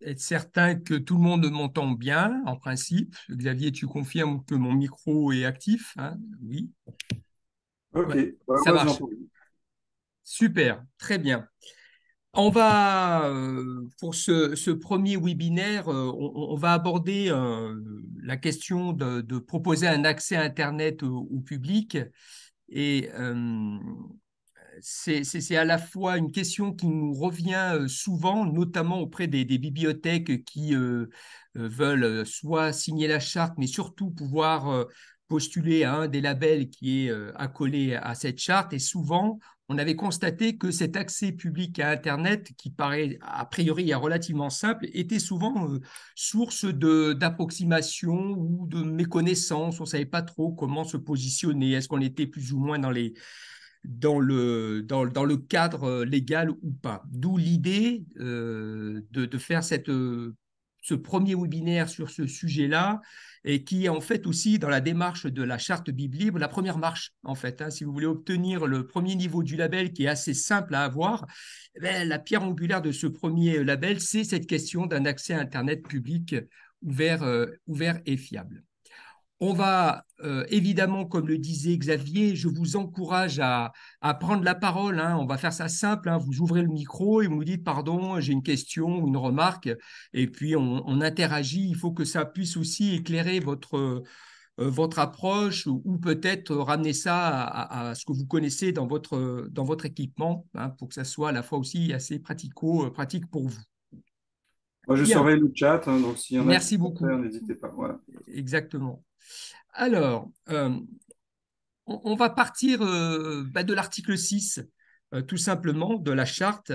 être certain que tout le monde m'entend bien, en principe. Xavier, tu confirmes que mon micro est actif hein Oui. Ok, ça marche. Super, très bien. On va, euh, pour ce, premier webinaire, euh, on, va aborder euh, la question de, proposer un accès à Internet au, au public. Et c'est à la fois une question qui nous revient euh, souvent, notamment auprès des, bibliothèques qui euh, euh, veulent soit signer la charte, mais surtout pouvoir postuler à un des labels qui est accolé à cette charte. Et souvent, on avait constaté que cet accès public à Internet, qui paraît a priori relativement simple, était souvent source d'approximation ou de méconnaissance. On ne savait pas trop comment se positionner. Est-ce qu'on était plus ou moins dans les, dans le, dans, le cadre euh, légal ou pas. D'où l'idée euh, de, faire euh, ce premier webinaire sur ce sujet-là et qui est en fait aussi dans la démarche de la charte biblique, la première marche en fait. Hein. si vous voulez obtenir le premier niveau du label qui est assez simple à avoir, eh ben, la pierre angulaire de ce premier label, c'est cette question d'un accès à Internet public ouvert, ouvert et fiable. On va euh, évidemment, comme le disait Xavier, je vous encourage à, prendre la parole. Hein. On va faire ça simple. Hein. Vous ouvrez le micro et vous nous dites pardon, j'ai une question, une remarque, et puis on, interagit. Il faut que ça puisse aussi éclairer votre, euh, votre approche ou, peut-être ramener ça à, ce que vous connaissez dans votre, dans votre équipement hein, pour que ça soit à la fois aussi assez pratico-pratique euh, pour vous. Moi, je surveille le chat, Merci beaucoup. N'hésitez pas. Exactement. Alors, euh, on, va partir euh, bah, de l'article 6, euh, tout simplement, de la charte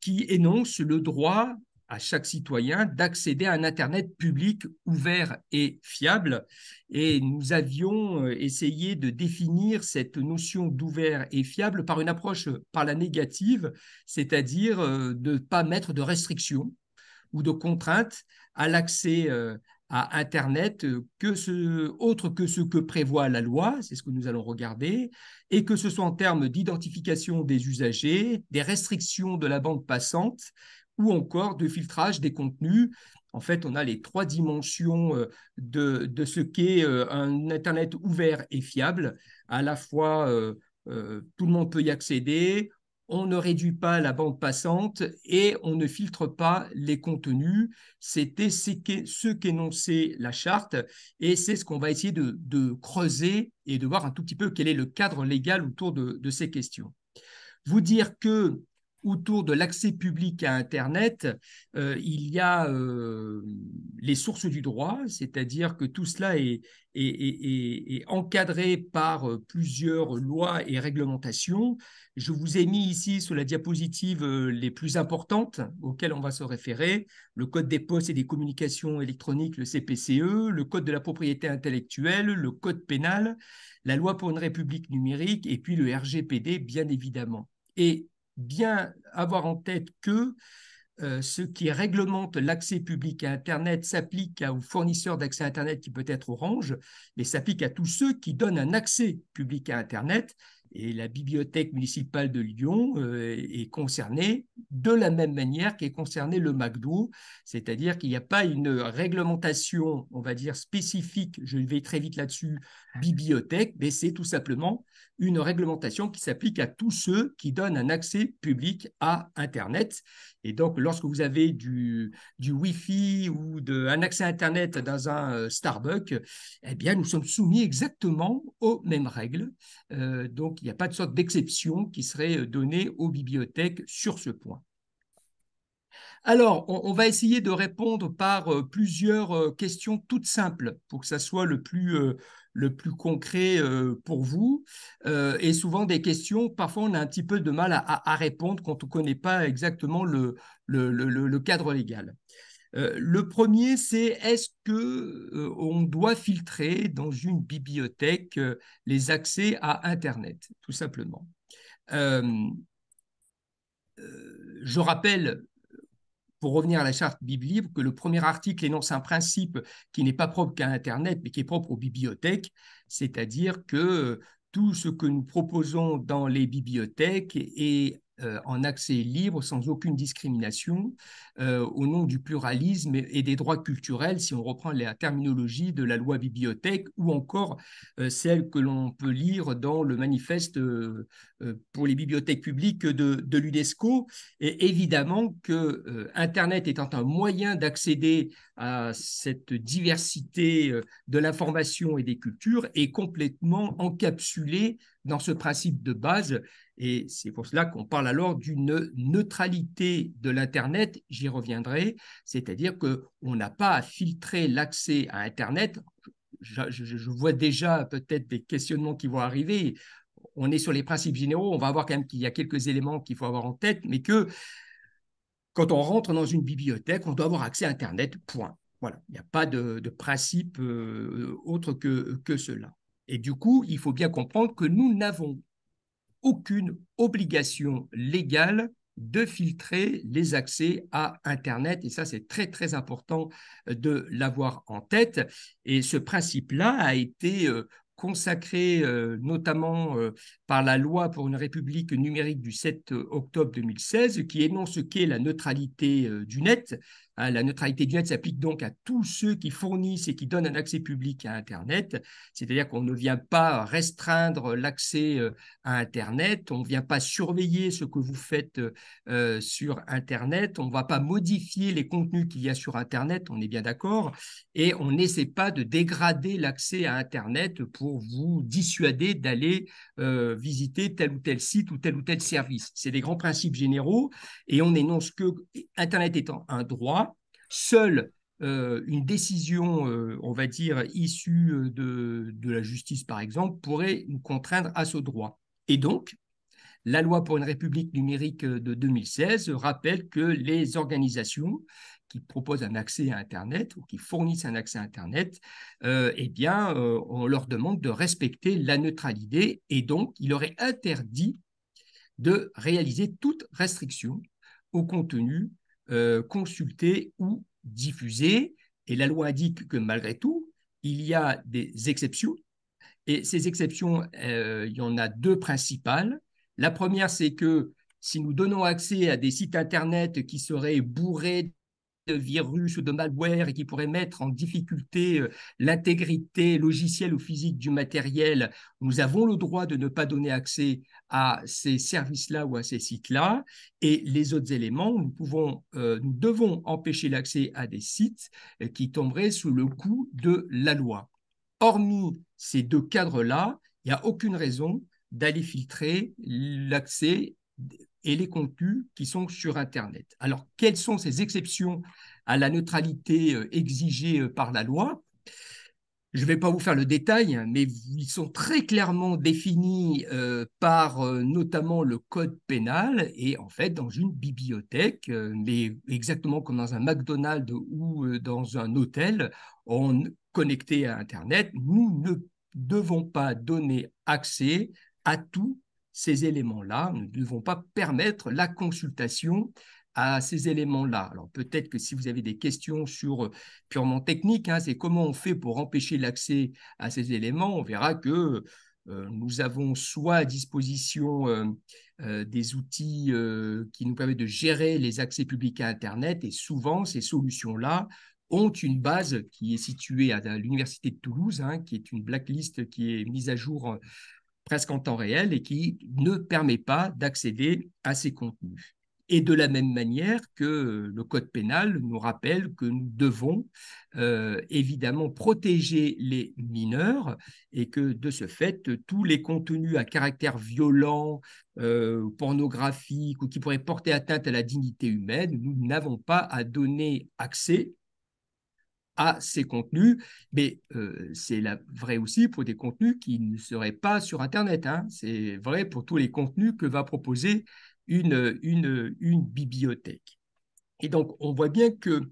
qui énonce le droit à chaque citoyen d'accéder à un Internet public ouvert et fiable. Et nous avions essayé de définir cette notion d'ouvert et fiable par une approche par la négative, c'est-à-dire de ne pas mettre de restrictions ou de contraintes à l'accès à Internet euh, que ce, autre que ce que prévoit la loi, c'est ce que nous allons regarder, et que ce soit en termes d'identification des usagers, des restrictions de la bande passante ou encore de filtrage des contenus. En fait, on a les trois dimensions euh, de, ce qu'est euh, un Internet ouvert et fiable, à la fois tout le monde peut y accéder, on ne réduit pas la bande passante et on ne filtre pas les contenus. C'était ce qu'énonçait la charte et c'est ce qu'on va essayer de, creuser et de voir un tout petit peu quel est le cadre légal autour de, de ces questions. Vous dire que autour de l'accès public à Internet, euh, il y a euh, les sources du droit, c'est-à-dire que tout cela est, encadré par euh, plusieurs lois et réglementations. Je vous ai mis ici sur la diapositive les plus importantes auxquelles on va se référer, le Code des postes et des communications électroniques, le CPCE, le Code de la propriété intellectuelle, le Code pénal, la loi pour une république numérique et puis le RGPD, bien évidemment. Et bien avoir en tête que euh, ce qui réglemente l'accès public à Internet s'applique aux fournisseurs d'accès à Internet qui peut être Orange, mais s'applique à tous ceux qui donnent un accès public à Internet. Et la bibliothèque municipale de Lyon euh, est concernée de la même manière qu'est concerné le McDo, c'est-à-dire qu'il n'y a pas une réglementation, on va dire, spécifique, je vais très vite là-dessus, bibliothèque, mais c'est tout simplement une réglementation qui s'applique à tous ceux qui donnent un accès public à Internet. Et donc, lorsque vous avez du, du Wi-Fi ou un accès à Internet dans un euh, Starbucks, eh bien, nous sommes soumis exactement aux mêmes règles. Euh, donc, il n'y a pas de sorte d'exception qui serait euh, donnée aux bibliothèques sur ce point. Alors, on, va essayer de répondre par plusieurs questions toutes simples pour que ça soit le plus, le plus concret euh, pour vous euh, et souvent des questions, parfois on a un petit peu de mal à, répondre quand on ne connaît pas exactement le, cadre légal. Euh, le premier, c'est est-ce que on doit filtrer dans une bibliothèque les accès à Internet, tout simplement. je rappelle revenir à la charte Bible que le premier article énonce un principe qui n'est pas propre qu'à Internet, mais qui est propre aux bibliothèques, c'est-à-dire que tout ce que nous proposons dans les bibliothèques est euh, en accès libre, sans aucune discrimination, euh, au nom du pluralisme et, des droits culturels, si on reprend la terminologie de la loi bibliothèque, ou encore euh, celle que l'on peut lire dans le manifeste pour les bibliothèques publiques de, de l'UNESCO. Et évidemment que Internet étant un moyen d'accéder à cette diversité de l'information et des cultures, est complètement encapsulé dans ce principe de base et c'est pour cela qu'on parle alors d'une neutralité de l'Internet, j'y reviendrai, c'est-à-dire qu'on n'a pas à filtrer l'accès à Internet. Je, vois déjà peut-être des questionnements qui vont arriver. On est sur les principes généraux, on va voir quand même qu'il y a quelques éléments qu'il faut avoir en tête, mais que quand on rentre dans une bibliothèque, on doit avoir accès à Internet, point. Voilà, il n'y a pas de, principe euh, autre que, que cela. Et du coup, il faut bien comprendre que nous n'avons aucune obligation légale de filtrer les accès à Internet. Et ça, c'est très, très important euh, de l'avoir en tête. Et ce principe-là a été euh, consacré euh, notamment par la loi pour une république numérique du 7 octobre 2016, qui énonce ce qu'est la neutralité du net, Hein, la neutralité du net s'applique donc à tous ceux qui fournissent et qui donnent un accès public à Internet, c'est-à-dire qu'on ne vient pas restreindre l'accès euh, à Internet, on ne vient pas surveiller ce que vous faites euh, sur Internet, on ne va pas modifier les contenus qu'il y a sur Internet, on est bien d'accord, et on n'essaie pas de dégrader l'accès à Internet pour vous dissuader d'aller euh, visiter tel ou tel site ou tel ou tel service. C'est des grands principes généraux et on énonce que Internet étant un droit, Seule euh, une décision, euh, on va dire, issue euh, de, la justice, par exemple, pourrait nous contraindre à ce droit. Et donc, la loi pour une République numérique de 2016 rappelle que les organisations qui proposent un accès à Internet ou qui fournissent un accès à Internet, eh bien, on leur demande de respecter la neutralité et donc il leur est interdit de réaliser toute restriction au contenu euh, consulter ou diffuser, Et la loi indique que malgré tout, il y a des exceptions. Et ces exceptions, euh, il y en a deux principales. La première, c'est que si nous donnons accès à des sites Internet qui seraient bourrés de virus ou de malware qui pourrait mettre en difficulté euh, l'intégrité logicielle ou physique du matériel, nous avons le droit de ne pas donner accès à ces services-là ou à ces sites-là. Et les autres éléments, nous, pouvons, euh, nous devons empêcher l'accès à des sites euh, qui tomberaient sous le coup de la loi. Hormis ces deux cadres-là, il n'y a aucune raison d'aller filtrer l'accès et les contenus qui sont sur Internet. Alors, quelles sont ces exceptions à la neutralité euh, exigée euh, par la loi je ne vais pas vous faire le détail, hein, mais ils sont très clairement définis euh, par notamment le code pénal et en fait dans une bibliothèque, mais exactement comme dans un McDonald's ou dans un hôtel, on, connecté à Internet, nous ne devons pas donner accès à tout ces éléments-là. Nous ne devons pas permettre la consultation à ces éléments-là. Alors peut-être que si vous avez des questions sur euh, purement technique, hein, c'est comment on fait pour empêcher l'accès à ces éléments, on verra que euh, nous avons soit à disposition euh, des outils qui nous permettent de gérer les accès publics à Internet, et souvent ces solutions-là ont une base qui est située à l'Université de Toulouse, hein, qui est une blacklist qui est mise à jour presque en temps réel et qui ne permet pas d'accéder à ces contenus. Et de la même manière que euh, le Code pénal nous rappelle que nous devons euh, évidemment protéger les mineurs et que de ce fait, tous les contenus à caractère violent, euh, pornographique ou qui pourraient porter atteinte à la dignité humaine, nous n'avons pas à donner accès à ces contenus, mais euh, c'est vrai aussi pour des contenus qui ne seraient pas sur Internet. Hein. C'est vrai pour tous les contenus que va proposer une, une, une bibliothèque. Et donc, on voit bien que,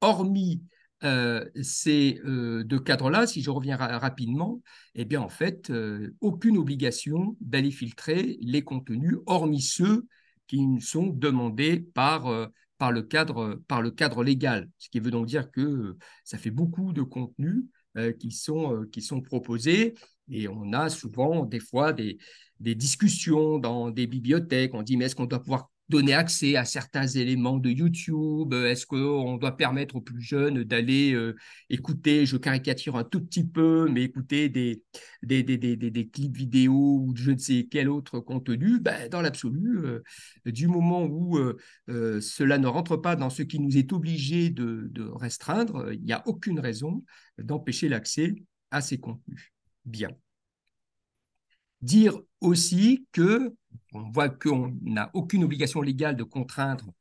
hormis euh, ces euh, deux cadres-là, si je reviens rapidement, eh bien, en fait, aucune obligation d'aller filtrer les contenus, hormis ceux qui sont demandés par par le cadre, par le cadre légal, ce qui veut donc dire que euh, ça fait beaucoup de contenus euh, qui, sont, euh, qui sont proposés et on a souvent des fois des, des discussions dans des bibliothèques, on dit mais est-ce qu'on doit pouvoir donner accès à certains éléments de YouTube euh, Est-ce qu'on doit permettre aux plus jeunes d'aller euh, écouter, je caricature un tout petit peu, mais écouter des, des, des, des, des clips vidéo ou je ne sais quel autre contenu ben, Dans l'absolu, euh, du moment où cela ne rentre pas dans ce qui nous est obligé de, de restreindre, il n'y a aucune raison d'empêcher l'accès à ces contenus. Bien. Dire aussi que on voit qu'on n'a aucune obligation légale de contraindre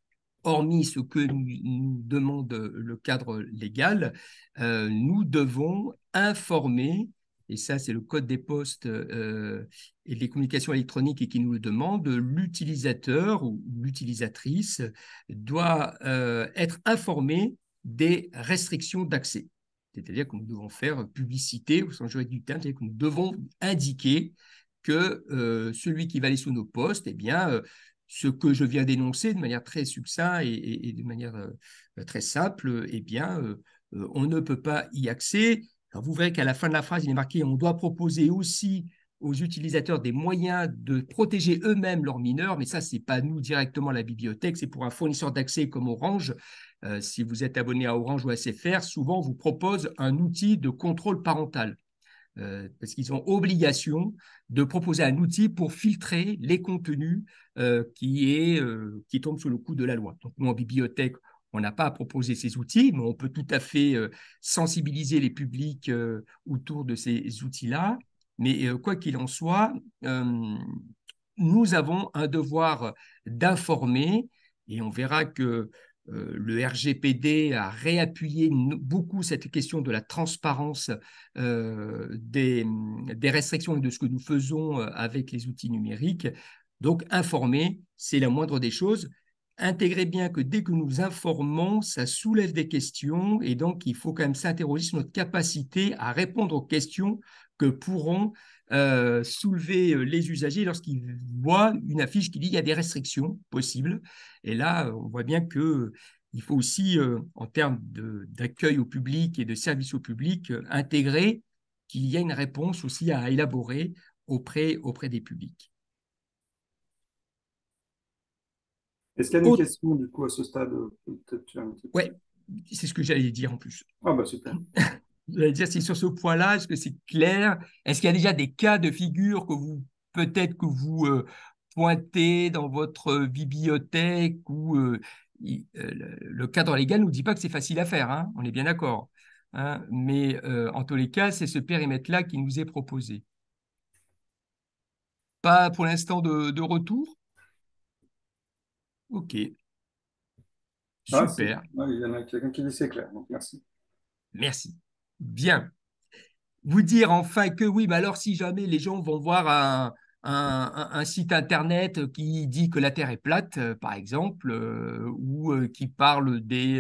hormis ce que nous, demande le cadre légal, euh, nous devons informer, et ça c'est le Code des postes euh, et les communications électroniques qui nous le demande, l'utilisateur ou l'utilisatrice doit euh, être informé des restrictions d'accès. C'est-à-dire que nous devons faire publicité, au sens juridique du terme, que nous devons indiquer que euh, celui qui va aller sous nos postes, eh bien, euh, ce que je viens d'énoncer de manière très succincte et, de manière euh, très simple, eh bien, on ne peut pas y accéder. vous verrez qu'à la fin de la phrase, il est marqué on doit proposer aussi aux utilisateurs des moyens de protéger eux-mêmes leurs mineurs, mais ça, ce n'est pas nous directement la bibliothèque, c'est pour un fournisseur d'accès comme Orange. si vous êtes abonné à Orange ou à SFR, souvent on vous propose un outil de contrôle parental. Euh, parce qu'ils ont obligation de proposer un outil pour filtrer les contenus euh, qui, est, euh, qui tombent sous le coup de la loi. Donc, nous, en bibliothèque, on n'a pas à proposer ces outils, mais on peut tout à fait sensibiliser les publics autour de ces outils-là. Mais quoi qu'il en soit, nous avons un devoir d'informer et on verra que euh, le RGPD a réappuyé beaucoup cette question de la transparence euh, des, restrictions et de ce que nous faisons euh, avec les outils numériques. Donc, informer, c'est la moindre des choses. intégrer bien que dès que nous informons, ça soulève des questions et donc il faut quand même s'interroger sur notre capacité à répondre aux questions pourront euh, soulever euh, les usagers lorsqu'ils voient une affiche qui dit qu'il y a des restrictions possibles. Et là, on voit bien que il faut aussi, euh, en termes d'accueil au public et de service au public, intégrer qu'il y a une réponse aussi à élaborer auprès, auprès des publics. Est-ce qu'il y a des questions du coup à ce stade Oui, c'est ce que j'allais dire en plus. Ah bah super. dire sur ce point-là, est-ce que c'est clair Est-ce qu'il y a déjà des cas de figure que vous, peut-être que vous euh, pointez dans votre euh, bibliothèque ou euh, le cadre légal ne nous dit pas que c'est facile à faire, hein. on est bien d'accord. Hein. mais en tous les cas, c'est ce périmètre-là qui nous est proposé. Pas pour l'instant de, retour Ok. Ah, Super. Ah, il y en a quelqu'un qui dit clair, donc merci. Merci. Bien. Vous dire enfin que oui, mais alors si jamais les gens vont voir un, site internet qui dit que la Terre est plate, euh, par exemple, euh, ou euh, qui parle des,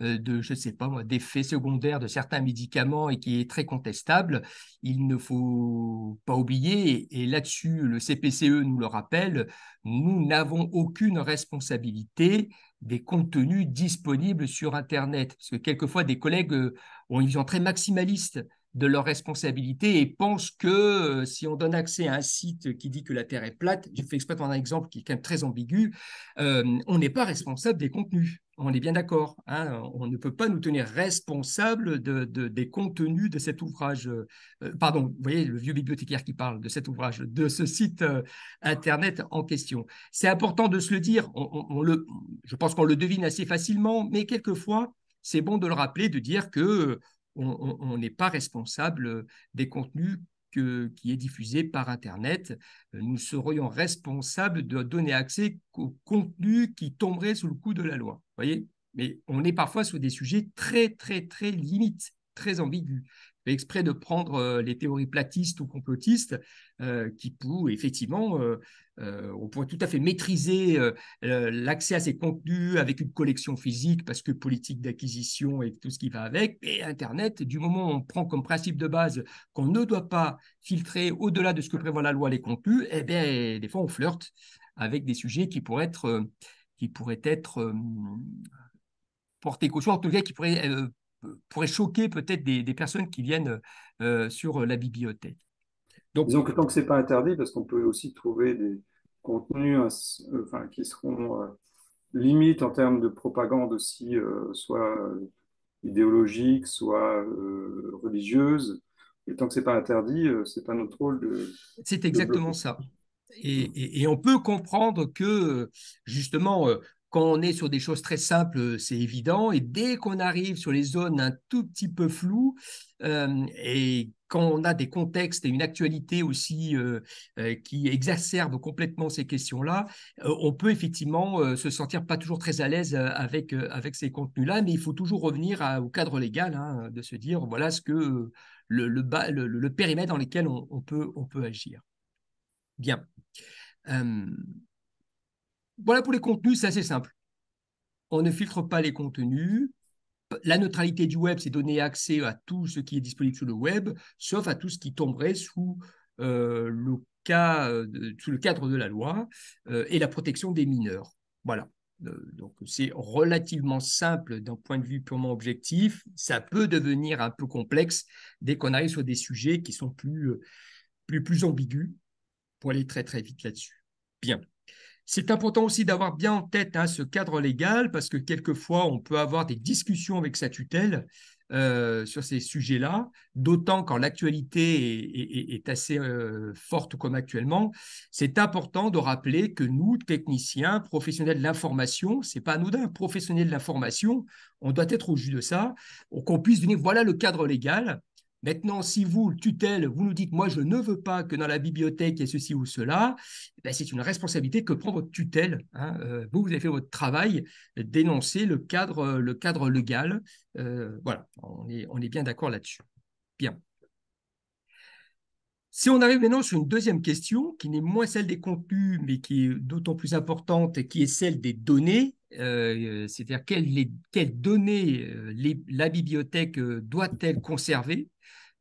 je sais pas des faits secondaires de certains médicaments et qui est très contestable, il ne faut pas oublier, et là-dessus le CPCE nous le rappelle, nous n'avons aucune responsabilité des contenus disponibles sur Internet. Parce que quelquefois, des collègues euh, ont une vision très maximaliste de leurs responsabilités et pensent que euh, si on donne accès à un site qui dit que la Terre est plate, je fais exprès un exemple qui est quand même très ambigu, euh, on n'est pas responsable des contenus on est bien d'accord, hein, on ne peut pas nous tenir responsables des contenus de cet ouvrage. Euh, euh, pardon, vous voyez, le vieux bibliothécaire qui parle de cet ouvrage, de ce site euh, Internet en question. C'est important de se le dire, on, le, je pense qu'on le devine assez facilement, mais quelquefois, c'est bon de le rappeler, de dire que on n'est pas responsable des contenus qui est diffusé par Internet. Euh, nous serions responsables de donner accès au contenu qui tomberait sous le coup de la loi. Voyez Mais on est parfois sur des sujets très, très, très limites, très ambigus exprès de prendre euh, les théories platistes ou complotistes euh, qui, pourraient effectivement, euh, on pourrait tout à fait maîtriser l'accès à ces contenus avec une collection physique parce que politique d'acquisition et tout ce qui va avec. Et Internet, du moment où on prend comme principe de base qu'on ne doit pas filtrer au-delà de ce que prévoit la loi les contenus, eh bien, des fois, on flirte avec des sujets qui pourraient être, qui pourraient être portés caution, en tout cas, qui pourraient pourrait choquer peut-être des, personnes qui viennent euh, euh, sur euh, la bibliothèque. Donc, Disons que tant que ce n'est pas interdit, parce qu'on peut aussi trouver des contenus enfin, qui seront limites en termes de propagande aussi, soit idéologique, soit religieuse. Et tant que ce n'est pas interdit, ce n'est pas notre rôle de... C'est exactement ça. Mmh. Et, et, on peut comprendre que justement quand on est sur des choses très simples, euh, c'est évident. Et dès qu'on arrive sur les zones un tout petit peu floues, euh, et quand on a des contextes et une actualité aussi euh, qui exacerbe complètement ces questions-là, on peut effectivement se sentir pas toujours très à l'aise avec, avec ces contenus-là, mais il faut toujours revenir au cadre légal, hein, de se dire voilà ce que le, le, périmètre dans lequel peut, on peut agir. Bien. Voilà pour les contenus, c'est assez simple. On ne filtre pas les contenus. La neutralité du web, c'est donner accès à tout ce qui est disponible sur le web, sauf à tout ce qui tomberait sous euh, euh, le cadre de la loi euh, et la protection des mineurs. Voilà. Donc c'est relativement simple d'un point de vue purement objectif. Ça peut devenir un peu complexe dès qu'on arrive sur des sujets qui sont plus, plus, plus ambigus pour aller très très vite là-dessus. Bien. C'est important aussi d'avoir bien en tête hein, ce cadre légal parce que quelquefois, on peut avoir des discussions avec sa tutelle euh, sur ces sujets-là, d'autant quand l'actualité est, assez euh, forte comme actuellement. C'est important de rappeler que nous, techniciens, professionnels de l'information, c'est pas nous anodin, professionnels de l'information, on doit être au jus de ça, qu'on puisse donner voilà le cadre légal Maintenant, si vous, le tutelle, vous nous dites, moi, je ne veux pas que dans la bibliothèque, il y ait ceci ou cela, eh ben, c'est une responsabilité que prend votre tutelle. Hein. Euh, vous, vous avez fait votre travail d'énoncer le cadre, le cadre légal. Euh, voilà, on est, on est bien d'accord là-dessus. Bien. Si on arrive maintenant sur une deuxième question, qui n'est moins celle des contenus, mais qui est d'autant plus importante, qui est celle des données, euh, c'est-à-dire quelles, données euh, la bibliothèque euh, doit-elle conserver,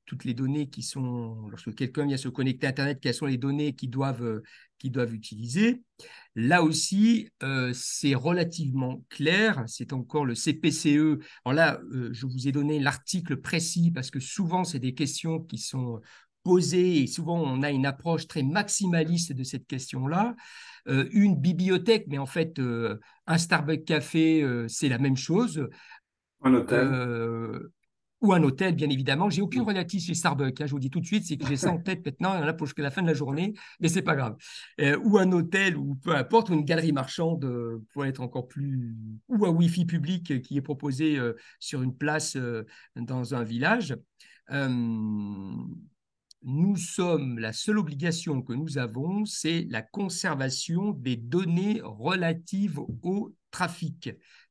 toutes les données qui sont, lorsque quelqu'un vient se connecter à Internet, quelles sont les données qu'ils doivent, doivent utiliser. Là aussi, c'est relativement clair, c'est encore le CPCE. Alors là, je vous ai donné l'article précis parce que souvent, c'est des questions qui sont poser, et souvent on a une approche très maximaliste de cette question-là. Euh, une bibliothèque, mais en fait, euh, un Starbucks café, euh, c'est la même chose. Un hôtel. ou un hôtel, bien évidemment. J'ai aucune mm. relative chez Starbucks. Hein, je vous dis tout de suite, c'est que j'ai ça en tête maintenant, là pour jusqu'à la fin de la journée, mais c'est pas grave. ou un hôtel, ou peu importe, ou une galerie marchande pour être encore plus, ou un Wi-Fi public qui est proposé sur une place dans un village nous sommes, la seule obligation que nous avons, c'est la conservation des données relatives au trafic.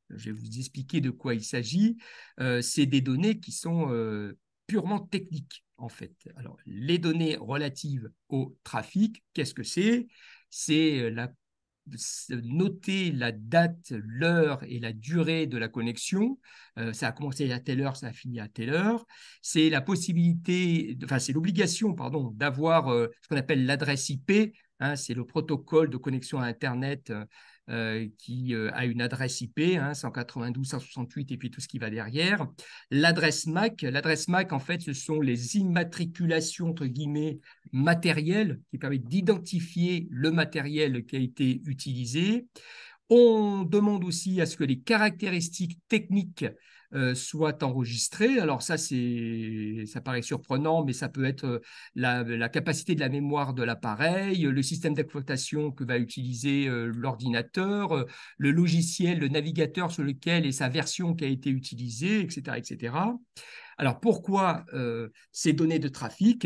Je vais vous expliquer de quoi il s'agit. Euh, c'est des données qui sont euh, purement techniques, en fait. Alors, les données relatives au trafic, qu'est-ce que c'est C'est euh, la noter la date, l'heure et la durée de la connexion. Euh, ça a commencé à telle heure, ça a fini à telle heure. C'est la possibilité, enfin c'est l'obligation, pardon, d'avoir euh, ce qu'on appelle l'adresse IP. Hein, c'est le protocole de connexion à Internet euh, euh, qui euh, a une adresse IP, 192.168 hein, et puis tout ce qui va derrière. L'adresse MAC, l'adresse MAC, en fait, ce sont les immatriculations, entre guillemets, matérielles qui permettent d'identifier le matériel qui a été utilisé. On demande aussi à ce que les caractéristiques techniques euh, soit enregistré. Alors ça, c'est, ça paraît surprenant, mais ça peut être euh, la, capacité de la mémoire de l'appareil, le système d'exploitation que va utiliser euh, l'ordinateur, le logiciel, le navigateur sur lequel est sa version qui a été utilisée, etc., etc. Alors pourquoi ces données de trafic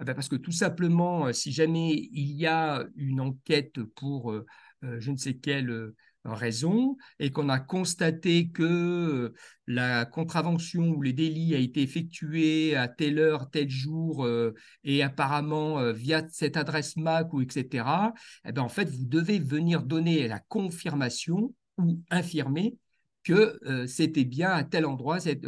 ah ben parce que tout simplement, si jamais il y a une enquête pour je ne sais quelle raison et qu'on a constaté que euh, la contravention ou les délits a été effectué à telle heure, tel jour euh, et apparemment euh, via cette adresse MAC ou etc., eh ben, en fait, vous devez venir donner la confirmation ou infirmer que c'était bien à tel endroit cette,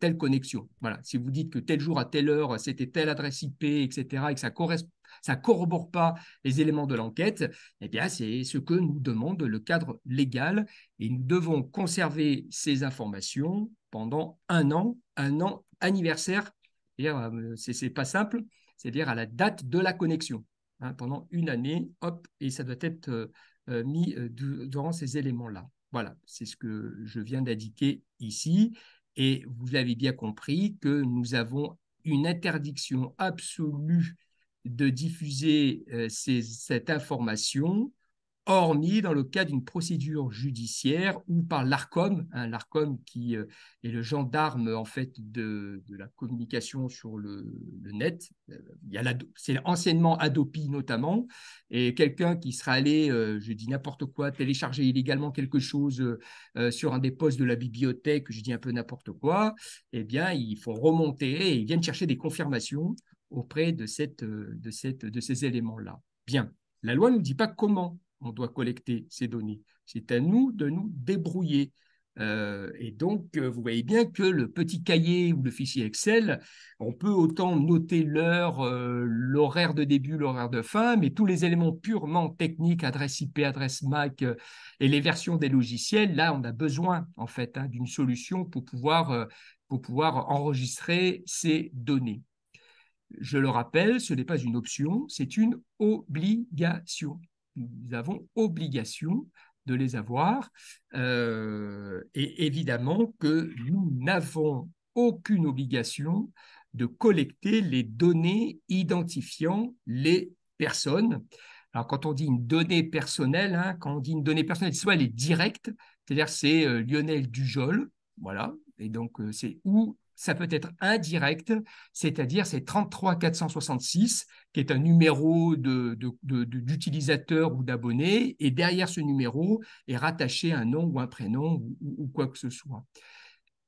telle connexion. Voilà. Si vous dites que tel jour à telle heure, c'était telle adresse IP, etc., et que ça correspond ça corrobore pas les éléments de l'enquête, eh bien, c'est ce que nous demande le cadre légal. Et nous devons conserver ces informations pendant un an, un an anniversaire. Euh, c'est pas simple, c'est-à-dire à la date de la connexion. Hein, pendant une année, hop, et ça doit être euh, euh, mis durant ces éléments-là. Voilà, c'est ce que je viens d'indiquer ici. Et vous avez bien compris que nous avons une interdiction absolue de diffuser euh, cette information, hormis dans le cas d'une procédure judiciaire ou par l'ARCOM, hein, l'ARCOM qui euh, est le gendarme en fait de, la communication sur le, net. Euh, il y a c'est l'enseignement Adopi notamment, et quelqu'un qui sera allé, je dis n'importe quoi, télécharger illégalement quelque chose sur un des postes de la bibliothèque, je dis un peu n'importe quoi, eh bien il faut remonter et ils viennent chercher des confirmations auprès de, euh, de, ces éléments-là. Bien, la loi ne nous dit pas comment on doit collecter ces données. C'est à nous de nous débrouiller. Euh, et donc, euh, vous voyez bien que le petit cahier ou le fichier Excel, on peut autant noter l'heure, l'horaire de début, l'horaire de fin, mais tous les éléments purement techniques, adresse IP, adresse MAC et les versions des logiciels, là, on a besoin en fait hein, d'une solution pour pouvoir enregistrer ces données. Je le rappelle, ce n'est pas une option, c'est une obligation. Nous avons obligation de les avoir. Euh, et évidemment que nous n'avons aucune obligation de collecter les données identifiant les personnes. Alors quand on dit une donnée personnelle, hein, quand on dit une donnée personnelle, soit elle est directe, c'est-à-dire c'est euh, Lionel Dujol, voilà, et donc euh, c'est où ça peut être indirect, c'est-à-dire c'est 33 466 qui est un numéro d'utilisateur ou d'abonné, et derrière ce numéro est rattaché un nom ou un prénom ou, quoi que ce soit.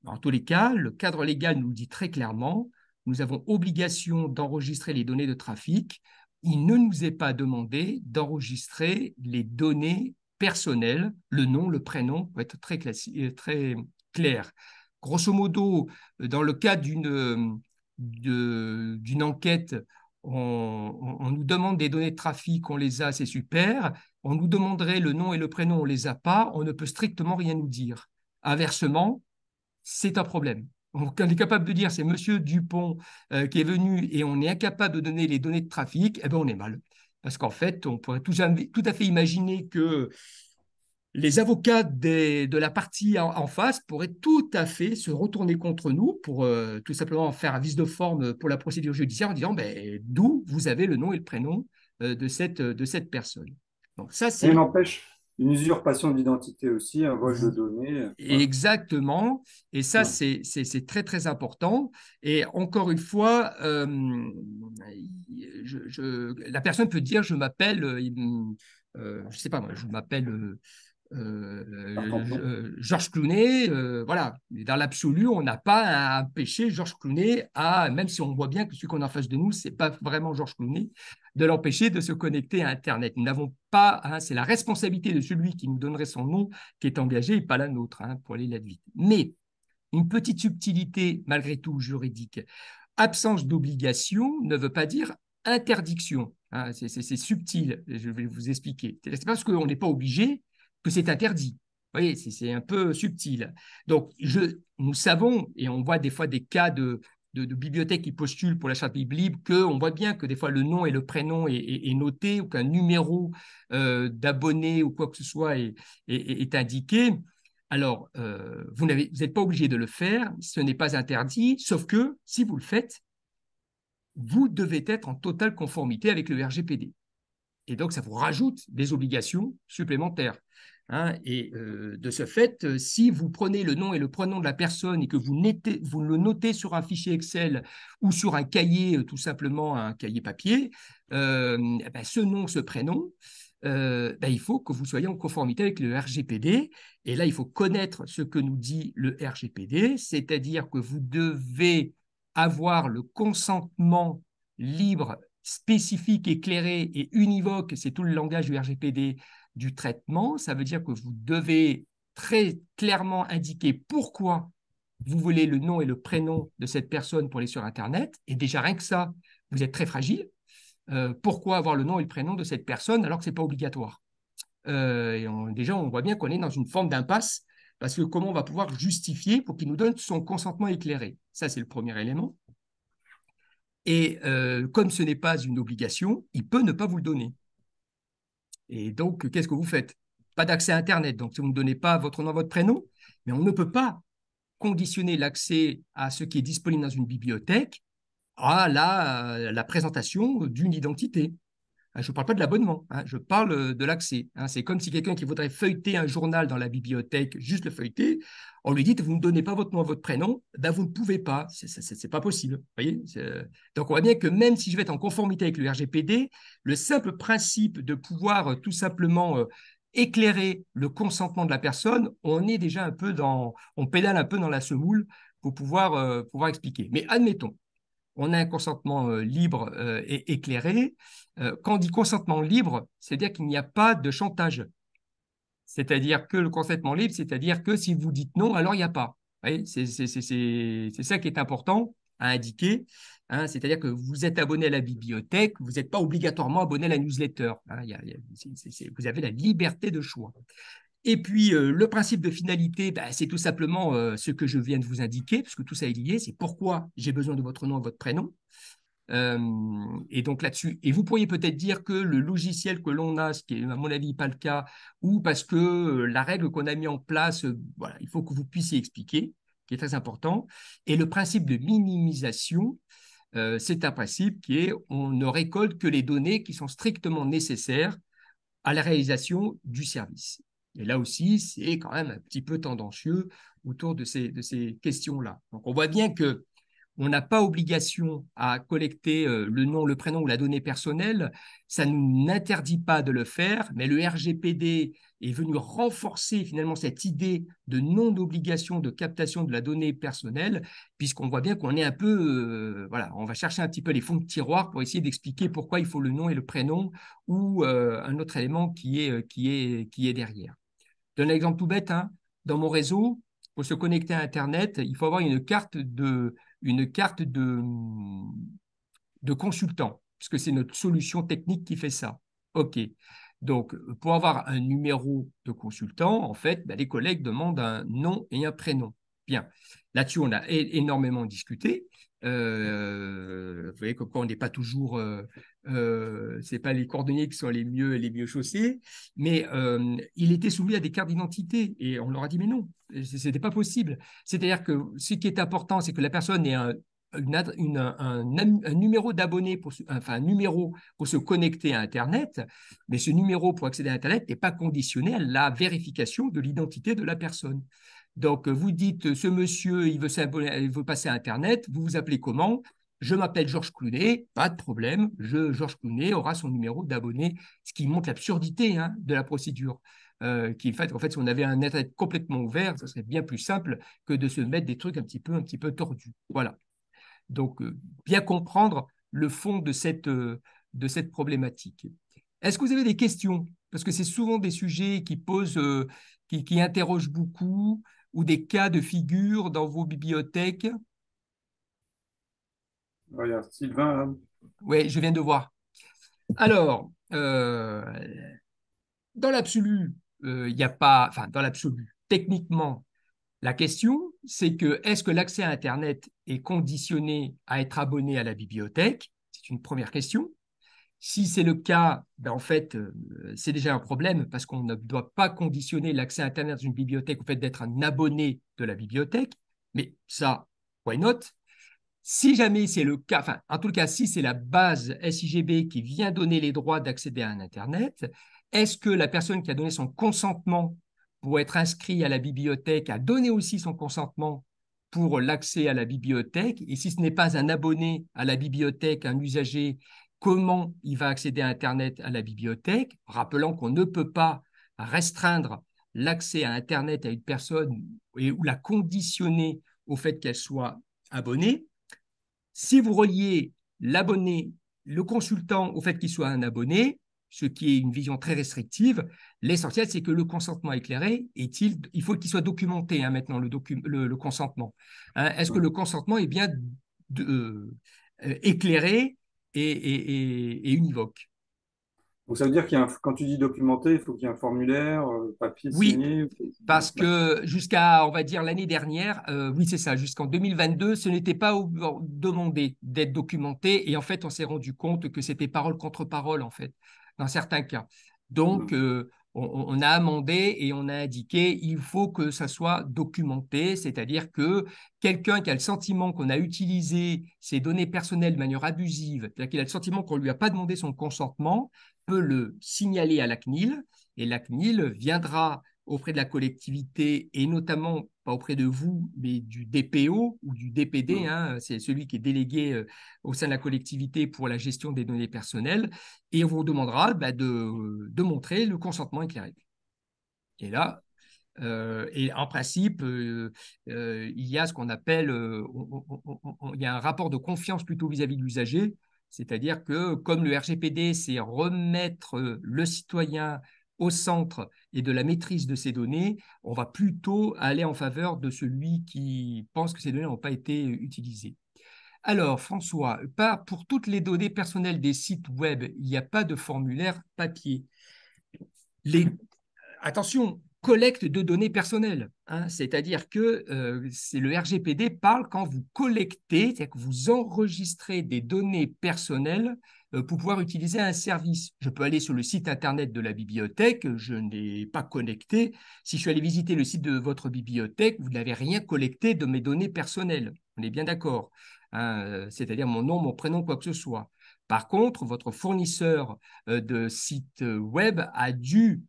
En tous les cas, le cadre légal nous dit très clairement, nous avons obligation d'enregistrer les données de trafic. Il ne nous est pas demandé d'enregistrer les données personnelles, le nom, le prénom, pour être très, euh, très clair Grosso modo, dans le cas d'une enquête, on, nous demande des données de trafic, on les a, c'est super. On nous demanderait le nom et le prénom, on les a pas, on ne peut strictement rien nous dire. Inversement, c'est un problème. On, on est capable de dire c'est Monsieur Dupont euh, qui est venu et on est incapable de donner les données de trafic, eh ben on est mal. Parce qu'en fait, on pourrait tout à fait imaginer que les avocats des, de la partie en, face pourraient tout à fait se retourner contre nous pour euh, tout simplement faire un vice de forme pour la procédure judiciaire en disant ben, d'où vous avez le nom et le prénom euh, de, cette, euh, de cette personne. Donc ça, c'est... Il n'empêche une usurpation d'identité aussi, un vol de données. Exactement. Et ça, c'est c'est très, très important. Et encore une fois, je, la personne peut dire, je m'appelle... je je sais pas moi, je m'appelle euh, euh, Georges Clooney, euh, voilà. dans l'absolu, on n'a pas à empêcher Georges Clooney même si on voit bien que celui qu'on a en face de nous, c'est pas vraiment Georges Clooney, de l'empêcher de se connecter à Internet. Nous n'avons pas, hein, c'est la responsabilité de celui qui nous donnerait son nom qui est engagé et pas la nôtre hein, pour aller là-vite. Mais une petite subtilité malgré tout juridique. Absence d'obligation ne veut pas dire interdiction. Hein. c'est subtil, je vais vous expliquer. C'est parce qu'on n'est pas obligé que c'est interdit. Vous voyez, c'est un peu subtil. Donc, nous savons, et on voit des fois des cas de, bibliothèques qui postulent pour la charte libre qu'on voit bien que des fois le nom et le prénom est, noté ou qu'un numéro euh, d'abonné ou quoi que ce soit est, indiqué. Alors, euh, vous n'êtes pas obligé de le faire, ce n'est pas interdit, sauf que si vous le faites, vous devez être en totale conformité avec le RGPD. Et donc, ça vous rajoute des obligations supplémentaires. Hein, et euh, de ce fait, euh, si vous prenez le nom et le prénom de la personne et que vous, vous le notez sur un fichier Excel ou sur un cahier, euh, tout simplement un cahier papier, eh ben, ce nom, ce prénom, ben, il faut que vous soyez en conformité avec le RGPD. Et là, il faut connaître ce que nous dit le RGPD, c'est-à-dire que vous devez avoir le consentement libre, spécifique, éclairé et univoque, c'est tout le langage du RGPD, du traitement, ça veut dire que vous devez très clairement indiquer pourquoi vous voulez le nom et le prénom de cette personne pour aller sur Internet. Et déjà, rien que ça, vous êtes très fragile. Euh, pourquoi avoir le nom et le prénom de cette personne alors que ce n'est pas obligatoire euh, et Déjà, on voit bien qu'on est dans une forme d'impasse parce que comment on va pouvoir justifier pour qu'il nous donne son consentement éclairé Ça, c'est le premier élément. Et euh, comme ce n'est pas une obligation, il peut ne pas vous le donner. Et donc, qu'est-ce que vous faites Pas d'accès à Internet. Donc, si vous ne donnez pas votre nom, votre prénom, mais on ne peut pas conditionner l'accès à ce qui est disponible dans une bibliothèque à la, la présentation d'une identité. Hein, je ne parle pas de l'abonnement, hein, je parle euh, de l'accès. Hein. C'est comme si quelqu'un qui voudrait feuilleter un journal dans la bibliothèque, juste le feuilleter, on lui dit, vous ne donnez pas votre nom, votre prénom, ben vous ne pouvez pas, c'est pas possible. Euh. Donc on voit bien que même si je vais être en conformité avec le RGPD, le simple principe de pouvoir euh, tout simplement éclairer le consentement de la personne, on est déjà un peu dans, on pédale un peu dans la semoule pour pouvoir, pouvoir expliquer. Mais admettons, on a un consentement euh, libre euh, et éclairé. Euh, quand on dit consentement libre, c'est-à-dire qu'il n'y a pas de chantage. C'est-à-dire que le consentement libre, c'est-à-dire que si vous dites non, alors il n'y a pas. C'est ça qui est important à indiquer. Hein. c'est-à-dire que vous êtes abonné à la bibliothèque, vous n'êtes pas obligatoirement abonné à la newsletter. vous avez la liberté de choix. Et puis, euh, le principe de finalité, bah, c'est tout simplement euh, ce que je viens de vous indiquer, puisque tout ça est lié. C'est pourquoi j'ai besoin de votre nom et votre prénom. Euh, et donc là-dessus, et vous pourriez peut-être dire que le logiciel que l'on a, ce qui est à mon avis pas le cas, ou parce que la règle qu'on a mis en place, voilà, il faut que vous puissiez expliquer, qui est très important. Et le principe de minimisation, c'est un principe qui est on ne récolte que les données qui sont strictement nécessaires à la réalisation du service. Et là aussi, c'est quand même un petit peu tendancieux autour de ces, questions-là. Donc on voit bien que on n'a pas obligation à collecter euh, le nom, le prénom ou la donnée personnelle. Ça nous interdit pas de le faire, mais le RGPD est venu renforcer finalement cette idée de non-obligation de captation de la donnée personnelle, puisqu'on voit bien qu'on est un peu, euh, voilà, on va chercher un petit peu les fonds de tiroir pour essayer d'expliquer pourquoi il faut le nom et le prénom ou euh, un autre élément qui est, qui est, qui est derrière un exemple tout bête. Hein. Dans mon réseau, pour se connecter à Internet, il faut avoir une carte de, une carte de, de consultant, puisque c'est notre solution technique qui fait ça. OK. Donc, pour avoir un numéro de consultant, en fait, bah, les collègues demandent un nom et un prénom. Bien. Là-dessus, on a énormément discuté. Euh, vous voyez, comme on n'est pas toujours euh, euh, ce n'est pas les coordonnées qui sont les mieux, les mieux chaussées, mais euh, il était soumis à des cartes d'identité. Et on leur a dit, mais non, ce n'était pas possible. C'est-à-dire que ce qui est important, c'est que la personne ait un, numéro d'abonné, pour, enfin un numéro pour se connecter à Internet, mais ce numéro pour accéder à Internet n'est pas conditionné à la vérification de l'identité de la personne. Donc, vous dites, ce monsieur, il veut, il veut passer à Internet, vous vous appelez comment je m'appelle Georges Clounet, pas de problème, Georges Clounet aura son numéro d'abonné, ce qui montre l'absurdité hein, de la procédure. Euh, qui fait En fait, si on avait un Internet complètement ouvert, ce serait bien plus simple que de se mettre des trucs un petit peu, un petit peu tordus. Voilà. Donc, euh, bien comprendre le fond de cette, euh, de cette problématique. Est-ce que vous avez des questions Parce que c'est souvent des sujets qui posent, euh, qui, qui interrogent beaucoup, ou des cas de figure dans vos bibliothèques. Hein. Oui, je viens de voir. Alors, euh, dans l'absolu, euh, il a pas, enfin, dans l'absolu, techniquement, la question, c'est que est-ce que l'accès à Internet est conditionné à être abonné à la bibliothèque C'est une première question. Si c'est le cas, ben, en fait, euh, c'est déjà un problème parce qu'on ne doit pas conditionner l'accès à Internet d'une bibliothèque au fait d'être un abonné de la bibliothèque. Mais ça, why not si jamais c'est le cas, enfin, en tout cas, si c'est la base SIGB qui vient donner les droits d'accéder à Internet, est-ce que la personne qui a donné son consentement pour être inscrit à la bibliothèque a donné aussi son consentement pour l'accès à la bibliothèque Et si ce n'est pas un abonné à la bibliothèque, un usager, comment il va accéder à Internet à la bibliothèque Rappelant qu'on ne peut pas restreindre l'accès à Internet à une personne ou la conditionner au fait qu'elle soit abonnée. Si vous reliez l'abonné, le consultant au fait qu'il soit un abonné, ce qui est une vision très restrictive, l'essentiel c'est que le consentement éclairé est-il, il faut qu'il soit documenté hein, maintenant le, consentement. Hein. Est-ce que le consentement est bien euh, éclairé et univoque donc ça veut dire qu'il quand tu dis documenté, il faut qu'il y ait un formulaire, euh, papier oui, Parce que jusqu'à, on va dire, l'année dernière, euh, oui c'est ça, jusqu'en 2022, ce n'était pas demandé d'être documenté. Et en fait, on s'est rendu compte que c'était parole contre parole, en fait, dans certains cas. Donc, mmh. euh, on, a amendé et on a indiqué, il faut que ça soit documenté, c'est-à-dire que quelqu'un qui a le sentiment qu'on a utilisé ses données personnelles de manière abusive, c'est-à-dire qu'il a le sentiment qu'on ne lui a pas demandé son consentement, peut le signaler à la CNIL et la CNIL viendra auprès de la collectivité et notamment pas auprès de vous, mais du DPO ou du DPD, mm. hein, c'est celui qui est délégué euh, au sein de la collectivité pour la gestion des données personnelles, et on vous demandera bah, de, de, montrer le consentement éclairé. Et là, euh, et en principe, euh, il y a ce qu'on appelle, il y a un rapport de confiance plutôt vis à -vis de l'usager c'est-à-dire que comme le RGPD, c'est remettre euh, le citoyen au centre et de la maîtrise de ces données, on va plutôt aller en faveur de celui qui pense que ces données n'ont pas été euh, utilisées. Alors, François, pas pour toutes les données personnelles des sites web, il n'y a pas de formulaire papier. Attention, collecte de données personnelles. Hein. c'est-à-dire que euh, c'est le RGPD parle quand vous collectez, c'est-à-dire que vous enregistrez des données personnelles euh, pour pouvoir utiliser un service. Je peux aller sur le site internet de la bibliothèque, je n'ai pas connecté. Si je suis allé visiter le site de votre bibliothèque, vous n'avez rien collecté de mes données personnelles. On est bien d'accord. Hein, c'est-à-dire mon nom, mon prénom, quoi que ce soit. Par contre, votre fournisseur euh, de site web a dû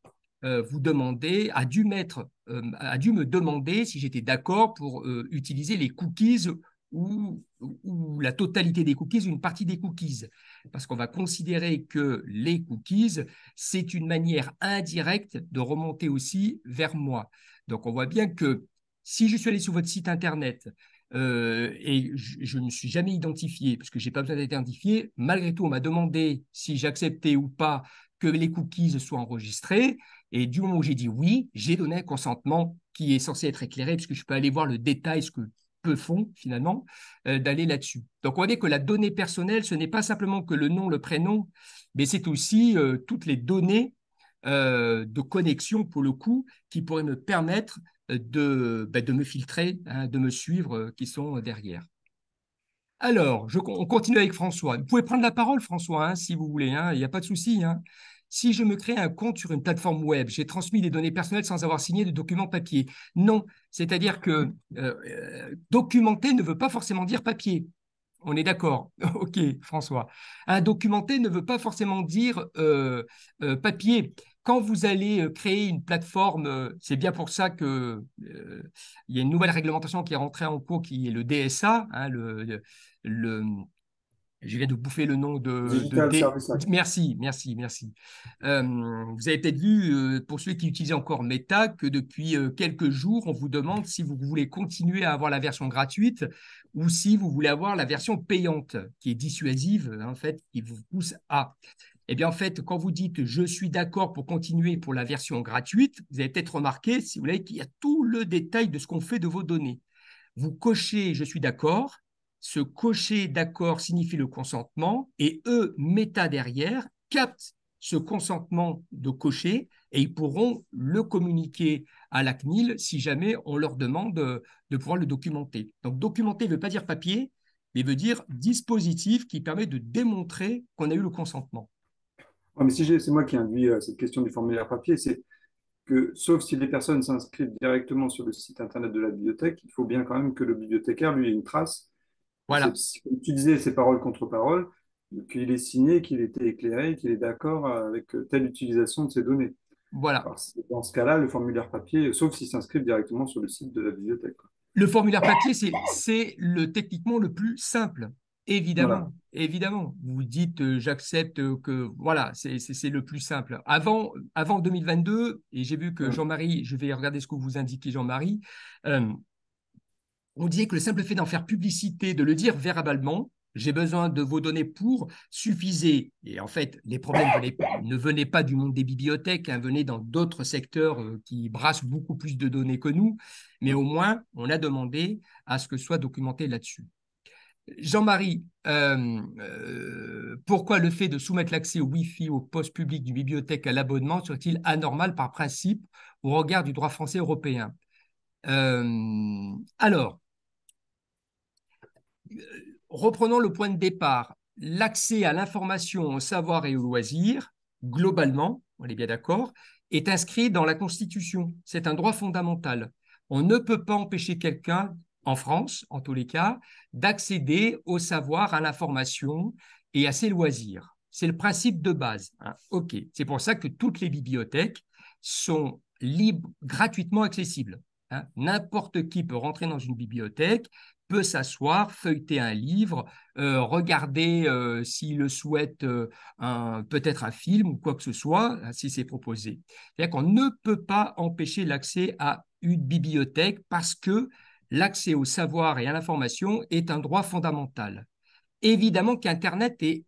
euh, vous demander, a dû, mettre, euh, a dû me demander si j'étais d'accord pour euh, utiliser les cookies ou, la totalité des cookies, une partie des cookies. Parce qu'on va considérer que les cookies, c'est une manière indirecte de remonter aussi vers moi. Donc on voit bien que si je suis allé sur votre site Internet, et je ne me suis jamais identifié parce que j'ai pas besoin d'être identifié. Malgré tout, on m'a demandé si j'acceptais ou pas que les cookies soient enregistrés. Et du moment où j'ai dit oui, j'ai donné un consentement qui est censé être éclairé, puisque je peux aller voir le détail, ce que peu font finalement, euh, d'aller là-dessus. Donc on voit que la donnée personnelle, ce n'est pas simplement que le nom, le prénom, mais c'est aussi euh, toutes les données euh, de connexion, pour le coup, qui pourraient me permettre ben, de, me filtrer, hein, de me suivre, qui sont derrière. Alors, on continue avec François. Vous pouvez prendre la parole, François, hein, si vous voulez. Hein, il n'y a pas de souci. Si je me crée un compte sur une plateforme web, j'ai transmis des données personnelles sans avoir signé de document papier. Non, c'est-à-dire que euh, euh, documenter ne veut pas forcément dire papier. On est d'accord. OK, François. Un documenté ne veut pas forcément dire euh, papier. Quand vous allez créer une plateforme, c'est bien pour ça qu'il y a une nouvelle réglementation qui est rentrée en cours, qui est le DSA, hein, le, le, je viens de bouffer le nom de. Merci, merci, merci. Euh, vous avez peut-être vu, euh, pour ceux qui utilisent encore Meta, que depuis euh, quelques jours, on vous demande si vous voulez continuer à avoir la version gratuite ou si vous voulez avoir la version payante, qui est dissuasive, hein, en fait, qui vous pousse à. Eh bien, en fait, quand vous dites je suis d'accord pour continuer pour la version gratuite, vous avez peut-être remarqué, si vous voulez, qu'il y a tout le détail de ce qu'on fait de vos données. Vous cochez je suis d'accord ce cocher d'accord signifie le consentement et eux, méta derrière, captent ce consentement de cocher et ils pourront le communiquer à la CNIL si jamais on leur demande euh, de, pouvoir le documenter. Donc documenter ne veut pas dire papier, mais veut dire dispositif qui permet de démontrer qu'on a eu le consentement. mais c'est moi qui induis euh, cette question du formulaire papier, c'est que sauf si les personnes s'inscrivent directement sur le site internet de la bibliothèque, il faut bien quand même que le bibliothécaire lui ait une trace voilà. ces paroles contre parole, qu'il est signé, qu'il était éclairé, qu'il est d'accord avec telle utilisation de ces données. Voilà. dans ce cas-là, le formulaire papier, sauf s'il s'inscrit directement sur le site de la bibliothèque. Le formulaire papier, c'est le techniquement le plus simple. Évidemment, évidemment. Vous dites euh, j'accepte euh, que voilà, c'est le plus simple. Avant, avant 2022, et j'ai vu que Jean-Marie, je vais regarder ce que vous indiquez Jean-Marie, euh, on disait que le simple fait d'en faire publicité, de le dire verbalement, j'ai besoin de vos données pour suffisait. Et en fait, les problèmes ne venaient pas du monde des bibliothèques, ils hein, venaient dans d'autres secteurs euh, qui brassent beaucoup plus de données que nous. Mais au moins, on a demandé à ce que soit documenté là-dessus. Jean-Marie, euh, euh, pourquoi le fait de soumettre l'accès au Wi-Fi au poste public du bibliothèque à l'abonnement serait-il anormal par principe au regard du droit français européen Alors, euh, reprenons le point de départ, l'accès à l'information, au savoir et au loisir, globalement, on est bien d'accord, est inscrit dans la Constitution. C'est un droit fondamental. On ne peut pas empêcher quelqu'un, en France en tous les cas, d'accéder au savoir, à l'information et à ses loisirs. C'est le principe de base. Hein. OK. C'est pour ça que toutes les bibliothèques sont libres, gratuitement accessibles. Hein. N'importe qui peut rentrer dans une bibliothèque, peut s'asseoir, feuilleter un livre, euh, regarder euh, s'il le souhaite euh, peut-être un film ou quoi que ce soit, hein, si c'est proposé. C'est-à-dire qu'on ne peut pas empêcher l'accès à une bibliothèque parce que l'accès au savoir et à l'information est un droit fondamental. Évidemment qu'Internet est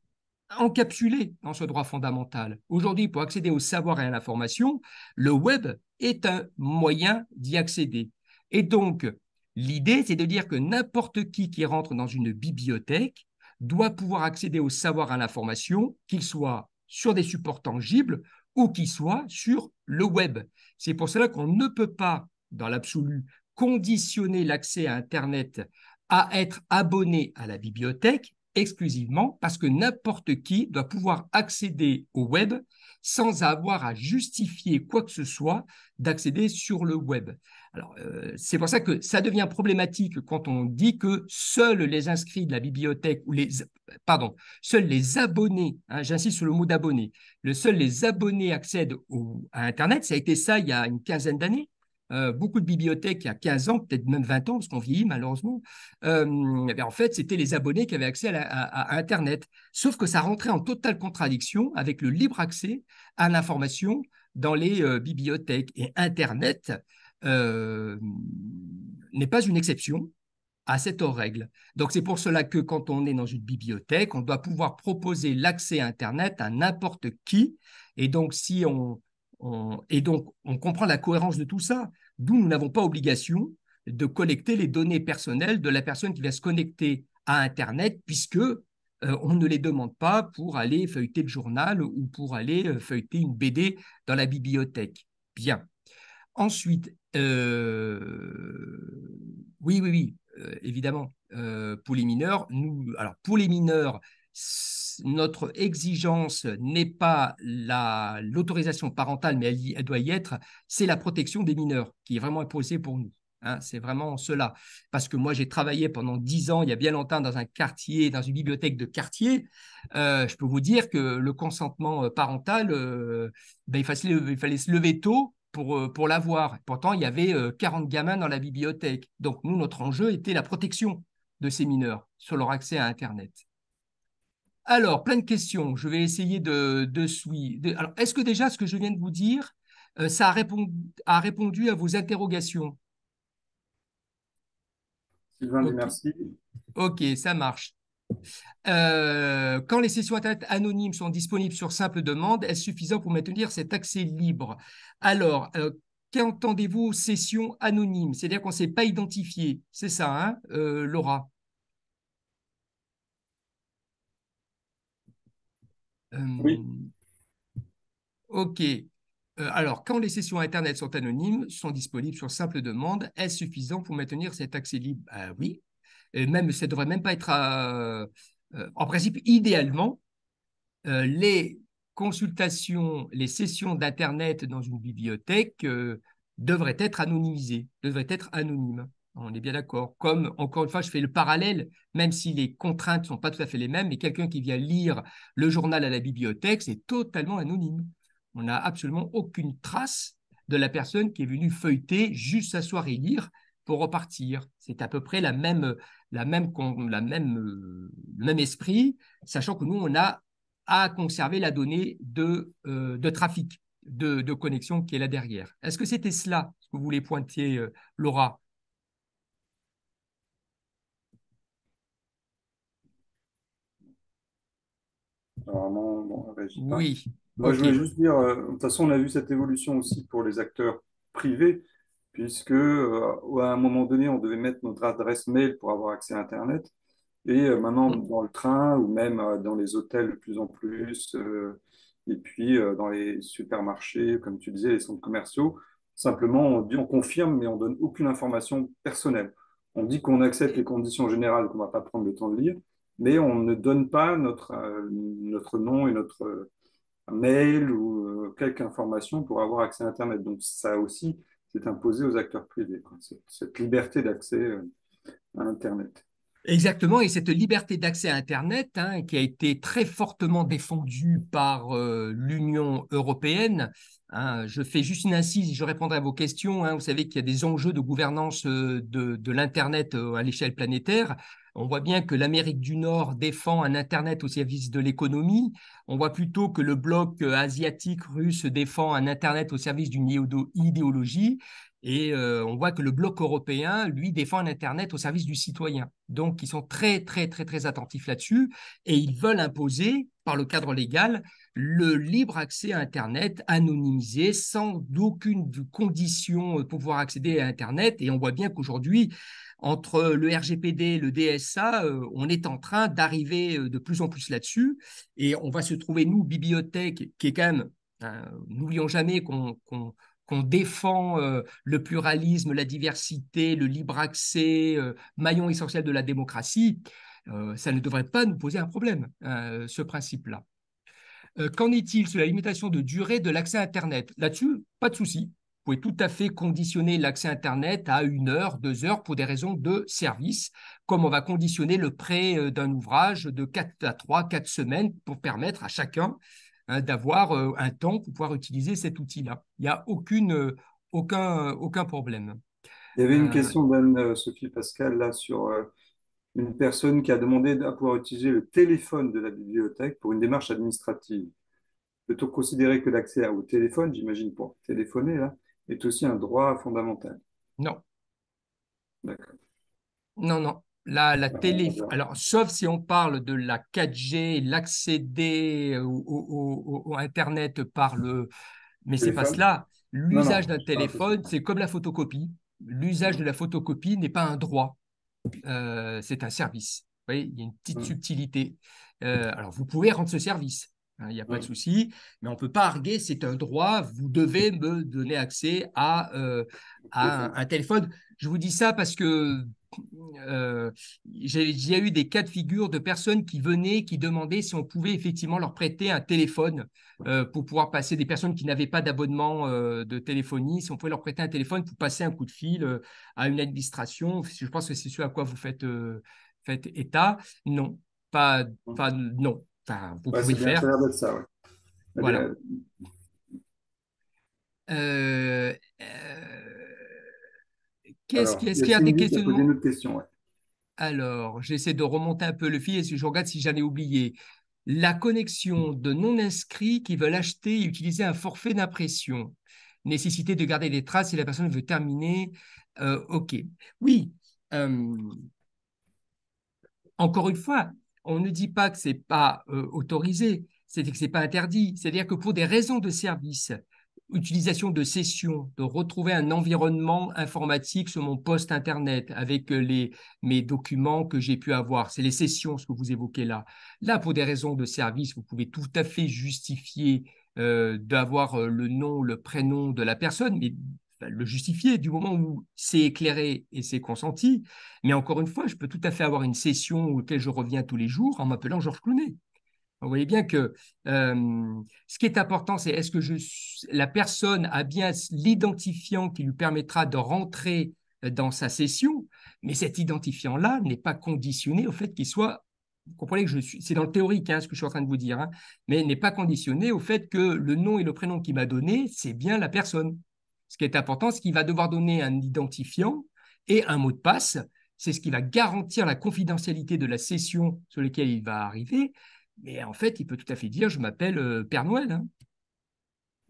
encapsulé dans ce droit fondamental. Aujourd'hui, pour accéder au savoir et à l'information, le web est un moyen d'y accéder. Et donc, L'idée, c'est de dire que n'importe qui qui rentre dans une bibliothèque doit pouvoir accéder au savoir à l'information, qu'il soit sur des supports tangibles ou qu'il soit sur le web. C'est pour cela qu'on ne peut pas, dans l'absolu, conditionner l'accès à Internet à être abonné à la bibliothèque, exclusivement parce que n'importe qui doit pouvoir accéder au web sans avoir à justifier quoi que ce soit d'accéder sur le web. Alors, euh, c'est pour ça que ça devient problématique quand on dit que seuls les inscrits de la bibliothèque ou les pardon, seuls les abonnés, hein, j'insiste sur le mot d'abonnés, le seuls les abonnés accèdent à Internet. Ça a été ça il y a une quinzaine d'années. Euh, beaucoup de bibliothèques il y a 15 ans, peut-être même 20 ans, parce qu'on vieillit malheureusement, euh, eh en fait, c'était les abonnés qui avaient accès à, Internet. Sauf que ça rentrait en totale contradiction avec le libre accès à l'information dans les euh, bibliothèques. Et Internet n'est pas une exception à cette règle. Donc c'est pour cela que quand on est dans une bibliothèque, on doit pouvoir proposer l'accès à Internet à n'importe qui. Et donc si on, et donc, on comprend la cohérence de tout ça, d'où nous n'avons pas obligation de collecter les données personnelles de la personne qui va se connecter à Internet, puisque euh, on ne les demande pas pour aller feuilleter le journal ou pour aller euh, feuilleter une BD dans la bibliothèque. Bien. Ensuite, euh, oui, oui, oui, évidemment, pour les mineurs, nous, alors pour les mineurs, notre exigence n'est pas l'autorisation parentale, mais elle, doit y être, c'est la protection des mineurs qui est vraiment imposée pour nous. Hein. c'est vraiment cela. Parce que moi, j'ai travaillé pendant dix ans, il y a bien longtemps, dans un quartier, dans une bibliothèque de quartier. Euh, je peux vous dire que le consentement euh, parental, euh, ben, il, fallait, se lever tôt pour, pour l'avoir. Pourtant, il y avait 40 gamins dans la bibliothèque. Donc, nous, notre enjeu était la protection de ces mineurs sur leur accès à Internet. Alors, plein de questions. Je vais essayer de, suivre. Alors, est-ce que déjà ce que je viens de vous dire, euh, ça a répondu, a répondu à vos interrogations Sylvain, merci. Ok, ça marche. Euh, quand les sessions Internet anonymes sont disponibles sur simple demande, est-ce suffisant pour maintenir cet accès libre Alors, euh, qu'entendez-vous sessions anonymes C'est-à-dire qu'on ne s'est pas identifié, c'est ça, hein, Laura oui. Euh, OK. Euh, alors, quand les sessions Internet sont anonymes, sont disponibles sur simple demande, est-ce suffisant pour maintenir cet accès libre bah Oui. Euh, même, ça devrait même pas être... en principe, idéalement, les consultations, les sessions d'Internet dans une bibliothèque devraient être anonymisées, devraient être anonymes. On est bien d'accord. Comme, encore une fois, je fais le parallèle, même si les contraintes ne sont pas tout à fait les mêmes, mais quelqu'un qui vient lire le journal à la bibliothèque, c'est totalement anonyme. On n'a absolument aucune trace de la personne qui est venue feuilleter, juste s'asseoir et lire pour repartir. C'est à peu près la même, la même, la même, le même esprit, sachant que nous, on a à conserver la donnée de, euh, de trafic, de, de, connexion qui est là derrière. Est-ce que c'était cela que vous voulez pointer, euh, Laura Oui. Moi, je voulais juste dire, euh, de toute façon, on a vu cette évolution aussi pour les acteurs privés, puisque euh, à un moment donné, on devait mettre notre adresse mail pour avoir accès à Internet. Et euh, maintenant, mm. dans le train ou même dans les hôtels de plus en plus, et puis dans les supermarchés, comme tu disais, les centres commerciaux, simplement, on, confirme, mais on donne aucune information personnelle. On dit qu'on accepte les conditions générales qu'on ne va pas prendre le temps de lire, mais on ne donne pas notre, euh, notre nom et notre euh, mail ou euh, quelques informations pour avoir accès à Internet. Donc ça aussi, c'est imposé aux acteurs privés, cette liberté d'accès à Internet. Exactement, et cette liberté d'accès à Internet, hein, qui a été très fortement défendue par l'Union européenne, hein, je fais juste une incise, je répondrai à vos questions, hein. vous savez qu'il y a des enjeux de gouvernance de, de l'Internet à l'échelle planétaire. On voit bien que l'Amérique du Nord défend un Internet au service de l'économie. On voit plutôt que le bloc euh, asiatique russe défend un Internet au service d'une idéologie. Et euh, on voit que le bloc européen, lui, défend un Internet au service du citoyen. Donc, ils sont très, très, très, très attentifs là-dessus. Et ils veulent imposer, par le cadre légal, le libre accès à Internet anonymisé, sans aucune condition euh, pour pouvoir accéder à Internet. Et on voit bien qu'aujourd'hui, entre le RGPD et le DSA, euh, on est en train d'arriver euh, de plus en plus là-dessus. Et on va se trouver, nous, bibliothèque, qui est quand même, hein, n'oublions jamais qu'on défend euh, le pluralisme, la diversité, le libre accès, maillon essentiel de la démocratie, ça ne devrait pas nous poser un problème, ce principe-là. Qu'en est-il sur la limitation de durée de l'accès à Internet Là-dessus, pas de souci pouvez tout à fait conditionner l'accès Internet à une heure, deux heures pour des raisons de service, comme on va conditionner le prêt euh, d'un ouvrage de 4 à 3, quatre semaines pour permettre à chacun hein, d'avoir euh, un temps pour pouvoir utiliser cet outil-là. Il n'y a aucune, euh, aucun, aucun problème. Il y avait une question d'Anne-Sophie Pascal là sur une personne qui a demandé à pouvoir utiliser le téléphone de la bibliothèque pour une démarche administrative. Peut-on considérer que l'accès au téléphone, j'imagine pour téléphoner là, est aussi un droit fondamental Non. D'accord. Non, non. La, ah, télé, alors sauf si on parle de la 4G, l'accéder au, Internet par le... Mais c'est pas cela. L'usage d'un téléphone, c'est comme la photocopie. L'usage mmh. de la photocopie n'est pas un droit, euh, c'est un service. Vous voyez, il y a une petite mmh. subtilité. Euh, alors vous pouvez rendre ce service, Hein, il n'y a pas de souci, mais on ne peut pas arguer, c'est un droit, vous devez me donner accès à, euh, un, téléphone. Je vous dis ça parce que euh, j'ai eu des cas de figure de personnes qui venaient, qui demandaient si on pouvait effectivement leur prêter un téléphone euh, pour pouvoir passer, des personnes qui n'avaient pas d'abonnement de téléphonie, si on pouvait leur prêter un téléphone pour passer un coup de fil à une administration. Je pense que c'est ce à quoi vous faites, faites état. Non, pas, pas non. Enfin, vous pouvez faire. Ça Voilà. Qu'est-ce qu'il y a, des questions Alors, j'essaie de remonter un peu le fil et je regarde si j'en ai oublié. La connexion de non-inscrits qui veulent acheter et utiliser un forfait d'impression. Nécessité de garder des traces si la personne veut terminer. Euh, OK. Oui. Euh, encore une fois, on ne dit pas que ce n'est pas euh, autorisé, c'est que ce n'est pas interdit. C'est-à-dire que pour des raisons de service, utilisation de sessions, de retrouver un environnement informatique sur mon poste Internet avec euh, les, mes documents que j'ai pu avoir. C'est les sessions, ce que vous évoquez là. Là, pour des raisons de service, vous pouvez tout à fait justifier euh, d'avoir le nom, le prénom de la personne, mais le justifier du moment où c'est éclairé et c'est consenti. Mais encore une fois, je peux tout à fait avoir une session auquel je reviens tous les jours en m'appelant Georges Clounet. Vous voyez bien que euh, ce qui est important, c'est est-ce que la personne a bien l'identifiant qui lui permettra de rentrer dans sa session, mais cet identifiant-là n'est pas conditionné au fait qu'il soit vous comprenez que je suis, c'est dans le théorique hein, ce que je suis en train de vous dire, hein, mais n'est pas conditionné au fait que le nom et le prénom qu'il m'a donné, c'est bien la personne. Ce qui est important, c'est qu'il va devoir donner un identifiant et un mot de passe. C'est ce qui va garantir la confidentialité de la session sur laquelle il va arriver. Mais en fait, il peut tout à fait dire Je m'appelle euh, Père Noël. Hein.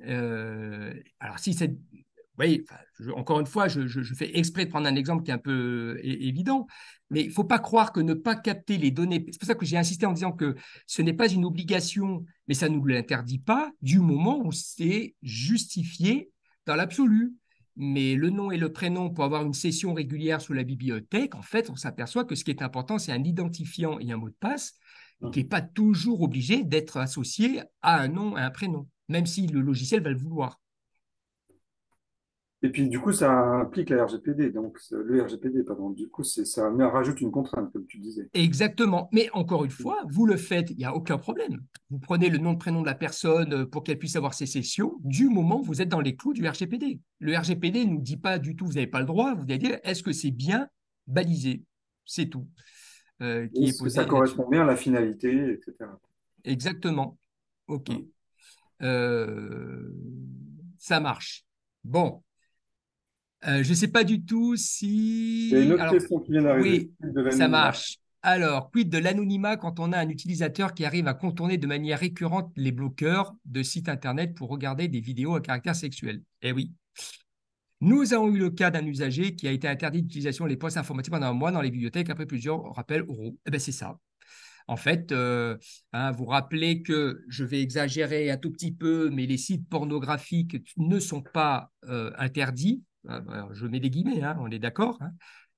Euh, alors, si c'est. Oui, encore une fois, je, je, fais exprès de prendre un exemple qui est un peu évident, mais il ne faut pas croire que ne pas capter les données. C'est pour ça que j'ai insisté en disant que ce n'est pas une obligation, mais ça ne nous l'interdit pas du moment où c'est justifié dans l'absolu. Mais le nom et le prénom, pour avoir une session régulière sous la bibliothèque, en fait, on s'aperçoit que ce qui est important, c'est un identifiant et un mot de passe qui n'est pas toujours obligé d'être associé à un nom, et un prénom, même si le logiciel va le vouloir. Et puis, du coup, ça implique la RGPD, donc le RGPD, pardon. Du coup, ça rajoute une contrainte, comme tu disais. Exactement. Mais encore une fois, vous le faites, il n'y a aucun problème. Vous prenez le nom, de prénom de la personne euh, pour qu'elle puisse avoir ses sessions du moment où vous êtes dans les clous du RGPD. Le RGPD ne nous dit pas du tout, vous n'avez pas le droit, vous allez dire, est-ce que c'est bien balisé C'est tout. Euh, ça correspond bien à la finalité, etc. Exactement. OK. Mm. Euh, ça marche. Bon, euh, je ne sais pas du tout si. une autre question qui vient d'arriver. Oui, ça marche. Alors, quid de l'anonymat quand on a un utilisateur qui arrive à contourner de manière récurrente les bloqueurs de sites Internet pour regarder des vidéos à caractère sexuel Eh oui. Nous avons eu le cas d'un usager qui a été interdit d'utilisation des postes informatiques pendant un mois dans les bibliothèques après plusieurs rappels oraux. Eh bien, c'est ça. En fait, euh, hein, vous rappelez que je vais exagérer un tout petit peu, mais les sites pornographiques ne sont pas euh, interdits euh, je mets des guillemets, hein, on est d'accord. Hein.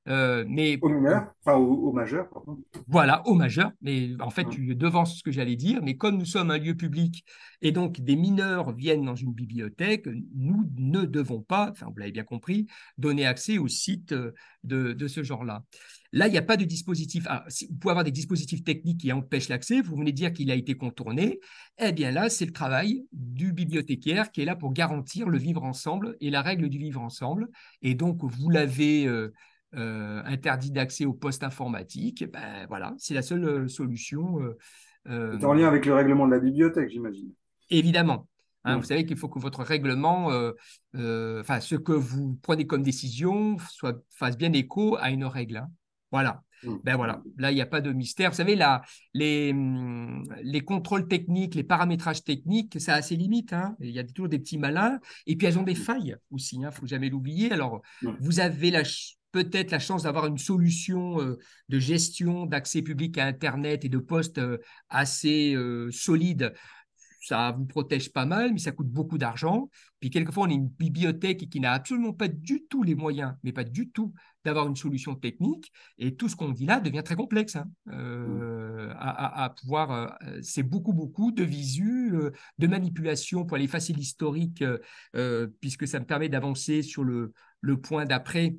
Euh, mais au mineur, enfin au, majeur. Pardon. Voilà, au majeur. Mais en fait, mmh. tu devances ce que j'allais dire. Mais comme nous sommes un lieu public et donc des mineurs viennent dans une bibliothèque, nous ne devons pas, enfin vous l'avez bien compris, donner accès aux sites euh, de, de ce genre-là. Là, il n'y a pas de dispositif. Ah, vous pouvez avoir des dispositifs techniques qui empêchent l'accès. Vous venez dire qu'il a été contourné. Eh bien là, c'est le travail du bibliothécaire qui est là pour garantir le vivre ensemble et la règle du vivre ensemble. Et donc, vous l'avez euh, euh, interdit d'accès au poste informatique. Ben, voilà, c'est la seule euh, solution. c'est en lien avec le règlement de la bibliothèque, j'imagine. Évidemment. Hein, vous savez qu'il faut que votre règlement, enfin ce que vous prenez comme décision, fasse bien écho à une règle. Hein. Voilà. Mmh. Ben voilà, là, il n'y a pas de mystère. Vous savez, là, mmh, les, contrôles techniques, les paramétrages techniques, ça a ses limites. Hein. Il y a toujours des petits malins. Et puis, elles ont des mmh. failles aussi, il hein, ne faut jamais l'oublier. Alors, vous avez peut-être la chance d'avoir une solution euh, de gestion d'accès public à Internet et de postes euh, assez solides euh, solide ça vous protège pas mal, mais ça coûte beaucoup d'argent. Puis quelquefois, on est une bibliothèque qui n'a absolument pas du tout les moyens, mais pas du tout, d'avoir une solution technique. Et tout ce qu'on dit là devient très complexe hein. euh, à, pouvoir. Euh, c'est beaucoup, beaucoup de visu, euh, de manipulation pour aller facile historique, puisque ça me permet d'avancer sur le, le point d'après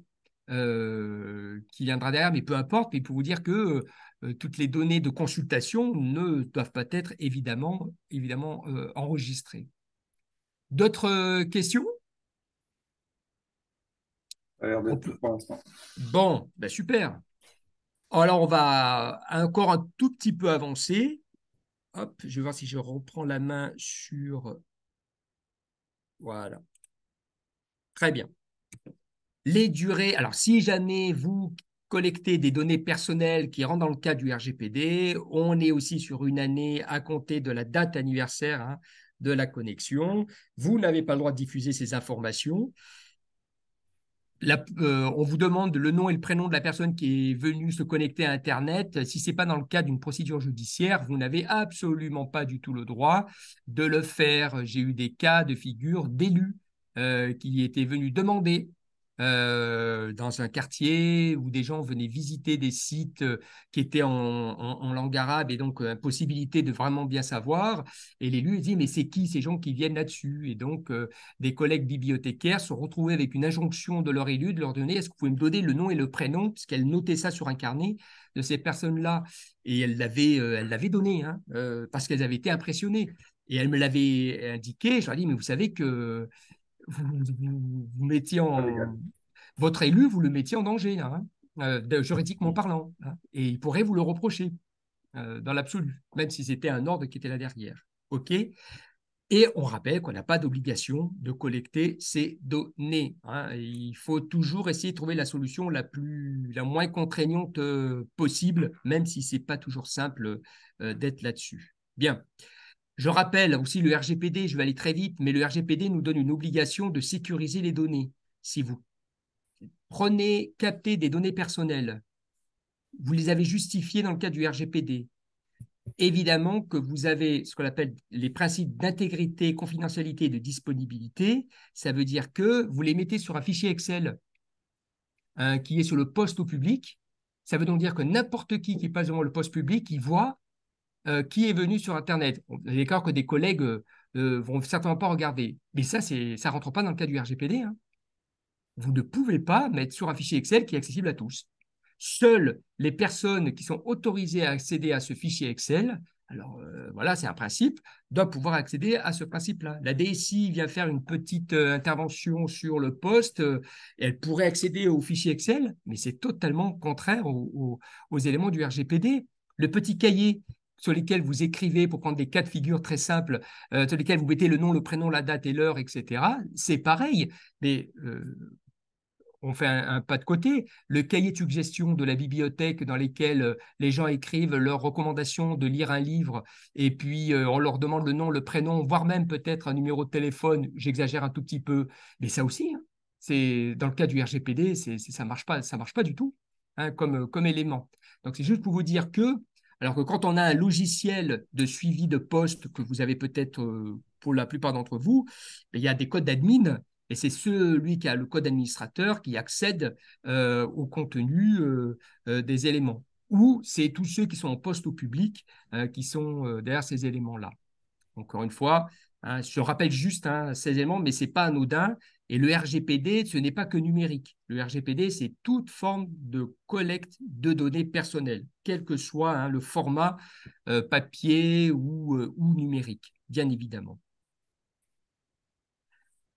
euh, qui viendra derrière, mais peu importe, mais pour vous dire que euh, euh, toutes les données de consultation ne doivent pas être évidemment, évidemment enregistrées. D'autres questions Bon, ben super. Alors, on va encore un tout petit peu avancer. Hop, je vais voir si je reprends la main sur. Voilà. Très bien les durées. Alors, si jamais vous collectez des données personnelles qui rentrent dans le cadre du RGPD, on est aussi sur une année à compter de la date anniversaire hein, de la connexion. Vous n'avez pas le droit de diffuser ces informations. Euh, on vous demande le nom et le prénom de la personne qui est venue se connecter à Internet. Si ce n'est pas dans le cadre d'une procédure judiciaire, vous n'avez absolument pas du tout le droit de le faire. J'ai eu des cas de figures d'élus euh, qui étaient venus demander euh, dans un quartier où des gens venaient visiter des sites euh, qui étaient en, langue arabe et donc euh, impossibilité de vraiment bien savoir. Et l'élu dit mais c'est qui ces gens qui viennent là-dessus Et donc des collègues bibliothécaires se retrouvaient avec une injonction de leur élu de leur donner est-ce que vous pouvez me donner le nom et le prénom qu'elle notait ça sur un carnet de ces personnes-là et elle l'avait elle l'avait donné hein, parce qu'elles avaient été impressionnées. Et elle me l'avait indiqué. Je leur ai dit, mais vous savez que vous, mettiez en, votre élu, vous le mettiez en danger, hein, euh, juridiquement parlant, hein, et il pourrait vous le reprocher euh, dans l'absolu, même si c'était un ordre qui était là derrière. OK et on rappelle qu'on n'a pas d'obligation de collecter ces données. Hein, il faut toujours essayer de trouver la solution la, plus, la moins contraignante euh, possible, même si ce n'est pas toujours simple d'être là-dessus. Bien. Je rappelle aussi le RGPD, je vais aller très vite, mais le RGPD nous donne une obligation de sécuriser les données. Si vous prenez, captez des données personnelles, vous les avez justifiées dans le cadre du RGPD. Évidemment que vous avez ce qu'on appelle les principes d'intégrité, confidentialité et de disponibilité. Ça veut dire que vous les mettez sur un fichier Excel hein, qui est sur le poste au public. Ça veut donc dire que n'importe qui qui passe devant le poste public, il voit euh, qui est venu sur Internet. D'accord que des collègues ne euh, euh, vont certainement pas regarder. Mais ça, c'est, ça rentre pas dans le cas du RGPD. Hein. Vous ne pouvez pas mettre sur un fichier Excel qui est accessible à tous. Seules les personnes qui sont autorisées à accéder à ce fichier Excel, alors voilà, c'est un principe, doivent pouvoir accéder à ce principe-là. La DSI vient faire une petite intervention sur le poste, elle pourrait accéder au fichier Excel, mais c'est totalement contraire aux éléments du RGPD. Le petit cahier sur lesquels vous écrivez pour prendre des cas de figure très simples, euh, sur lesquels vous mettez le nom, le prénom, la date et l'heure, etc. C'est pareil, mais euh, on fait un, pas de côté. Le cahier de suggestion de la bibliothèque dans lequel euh, les gens écrivent leurs recommandations de lire un livre et puis on leur demande le nom, le prénom, voire même peut-être un numéro de téléphone, j'exagère un tout petit peu, mais ça aussi, hein, c'est dans le cas du RGPD, c'est, ça marche pas, ça marche pas du tout hein, comme, comme élément. Donc c'est juste pour vous dire que alors que quand on a un logiciel de suivi de poste que vous avez peut-être euh, pour la plupart d'entre vous, ben, il y a des codes d'admin et c'est celui qui a le code administrateur qui accède euh, au contenu euh, des éléments. Ou c'est tous ceux qui sont en poste au public qui sont derrière ces éléments-là. Encore une fois, Hein. je rappelle juste hein, ces éléments, mais ce n'est pas anodin. Et le RGPD, ce n'est pas que numérique. Le RGPD, c'est toute forme de collecte de données personnelles, quel que soit hein, le format euh, papier ou, euh, ou, numérique, bien évidemment.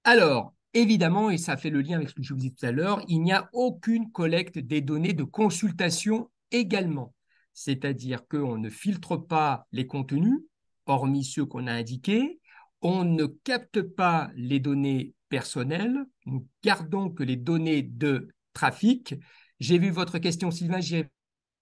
Alors, évidemment, et ça fait le lien avec ce que je vous disais tout à l'heure, il n'y a aucune collecte des données de consultation également. C'est-à-dire qu'on ne filtre pas les contenus, hormis ceux qu'on a indiqués, on ne capte pas les données personnelles, nous gardons que les données de trafic. J'ai vu votre question, Sylvain, j'y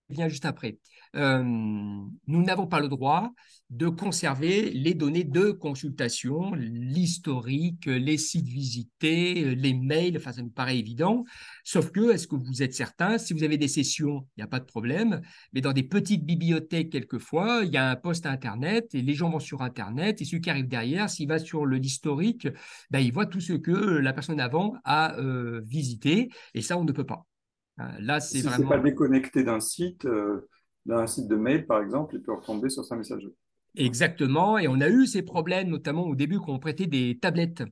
reviens juste après nous n'avons pas le droit de conserver les données de consultation, l'historique, les sites visités, les mails, enfin ça me paraît évident, sauf que, est-ce que vous êtes certain, si vous avez des sessions, il n'y a pas de problème, mais dans des petites bibliothèques quelquefois, il y a un poste Internet et les gens vont sur Internet et celui qui arrive derrière, s'il va sur l'historique, ben, il voit tout ce que la personne avant a euh, visité et ça, on ne peut pas. Hein, là, c'est si vraiment. pas déconnecté d'un site, euh, dans un site de mail, par exemple, il peut retomber sur sa messagerie. Exactement. Et on a eu ces problèmes, notamment au début, quand on prêtait des tablettes.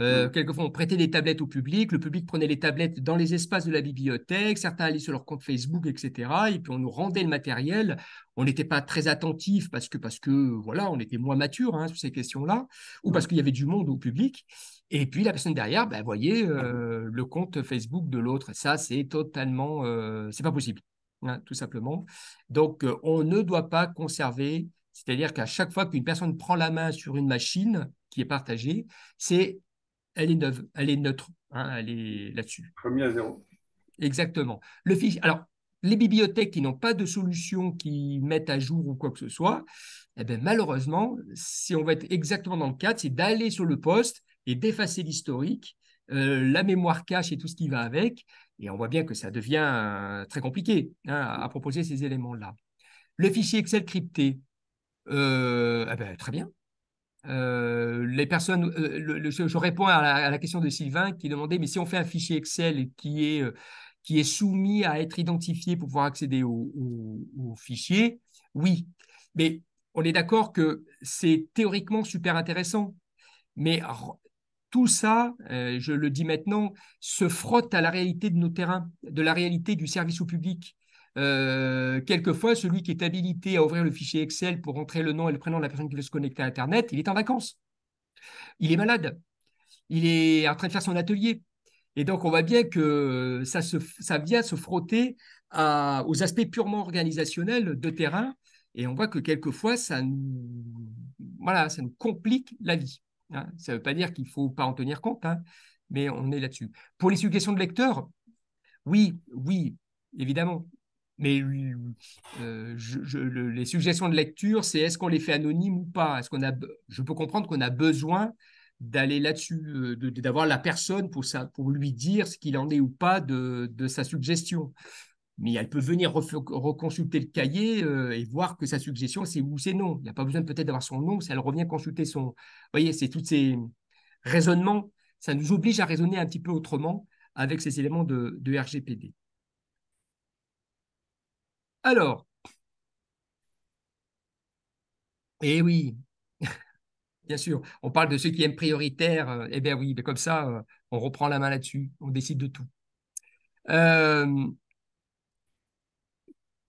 Euh, mm. Quelquefois, on prêtait des tablettes au public. Le public prenait les tablettes dans les espaces de la bibliothèque. Certains allaient sur leur compte Facebook, etc. Et puis, on nous rendait le matériel. On n'était pas très attentif parce que, parce que, voilà, on était moins mature hein, sur ces questions-là, ou parce mm. qu'il y avait du monde au public. Et puis, la personne derrière, ben voyait euh, le compte Facebook de l'autre. Ça, c'est totalement, euh, c'est pas possible. Hein, tout simplement. Donc, euh, on ne doit pas conserver, c'est-à-dire qu'à chaque fois qu'une personne prend la main sur une machine qui est partagée, c'est elle est neuve, elle est neutre, hein, elle est là-dessus. Remis à zéro. Exactement. Le fichier. Alors, les bibliothèques qui n'ont pas de solution qui mettent à jour ou quoi que ce soit, eh bien, malheureusement, si on va être exactement dans le cadre, c'est d'aller sur le poste et d'effacer l'historique euh, la mémoire cache et tout ce qui va avec. Et on voit bien que ça devient euh, très compliqué hein, à, proposer ces éléments-là. Le fichier Excel crypté, euh, eh ben, très bien. les personnes, je, réponds à la, question de Sylvain qui demandait, mais si on fait un fichier Excel qui est, qui est soumis à être identifié pour pouvoir accéder au, au fichier, oui. Mais on est d'accord que c'est théoriquement super intéressant. Mais tout ça, euh, je le dis maintenant, se frotte à la réalité de nos terrains, de la réalité du service au public. Euh, quelquefois, celui qui est habilité à ouvrir le fichier Excel pour entrer le nom et le prénom de la personne qui veut se connecter à Internet, il est en vacances. Il est malade. Il est en train de faire son atelier. Et donc, on voit bien que ça, vient se frotter aux aspects purement organisationnels de terrain. Et on voit que quelquefois, ça voilà, ça nous complique la vie. Hein. Ça ne veut pas dire qu'il ne faut pas en tenir compte, hein, mais on est là-dessus. Pour les suggestions de lecteurs, oui, oui, évidemment. Mais euh, les suggestions de lecture, c'est est-ce qu'on les fait anonymes ou pas Est-ce qu'on a Je peux comprendre qu'on a besoin d'aller là-dessus, euh, d'avoir la personne pour, ça, pour lui dire ce qu'il en est ou pas de sa suggestion mais elle peut venir reconsulter le cahier euh, et voir que sa suggestion, c'est ou c'est non. Il n'y a pas besoin peut-être d'avoir son nom si elle revient consulter son. Vous voyez, c'est tous ces raisonnements. Ça nous oblige à raisonner un petit peu autrement avec ces éléments de, RGPD. Alors, eh oui, bien sûr, on parle de ceux qui aiment prioritaire. Euh, eh bien oui, mais comme ça, euh, on reprend la main là-dessus, on décide de tout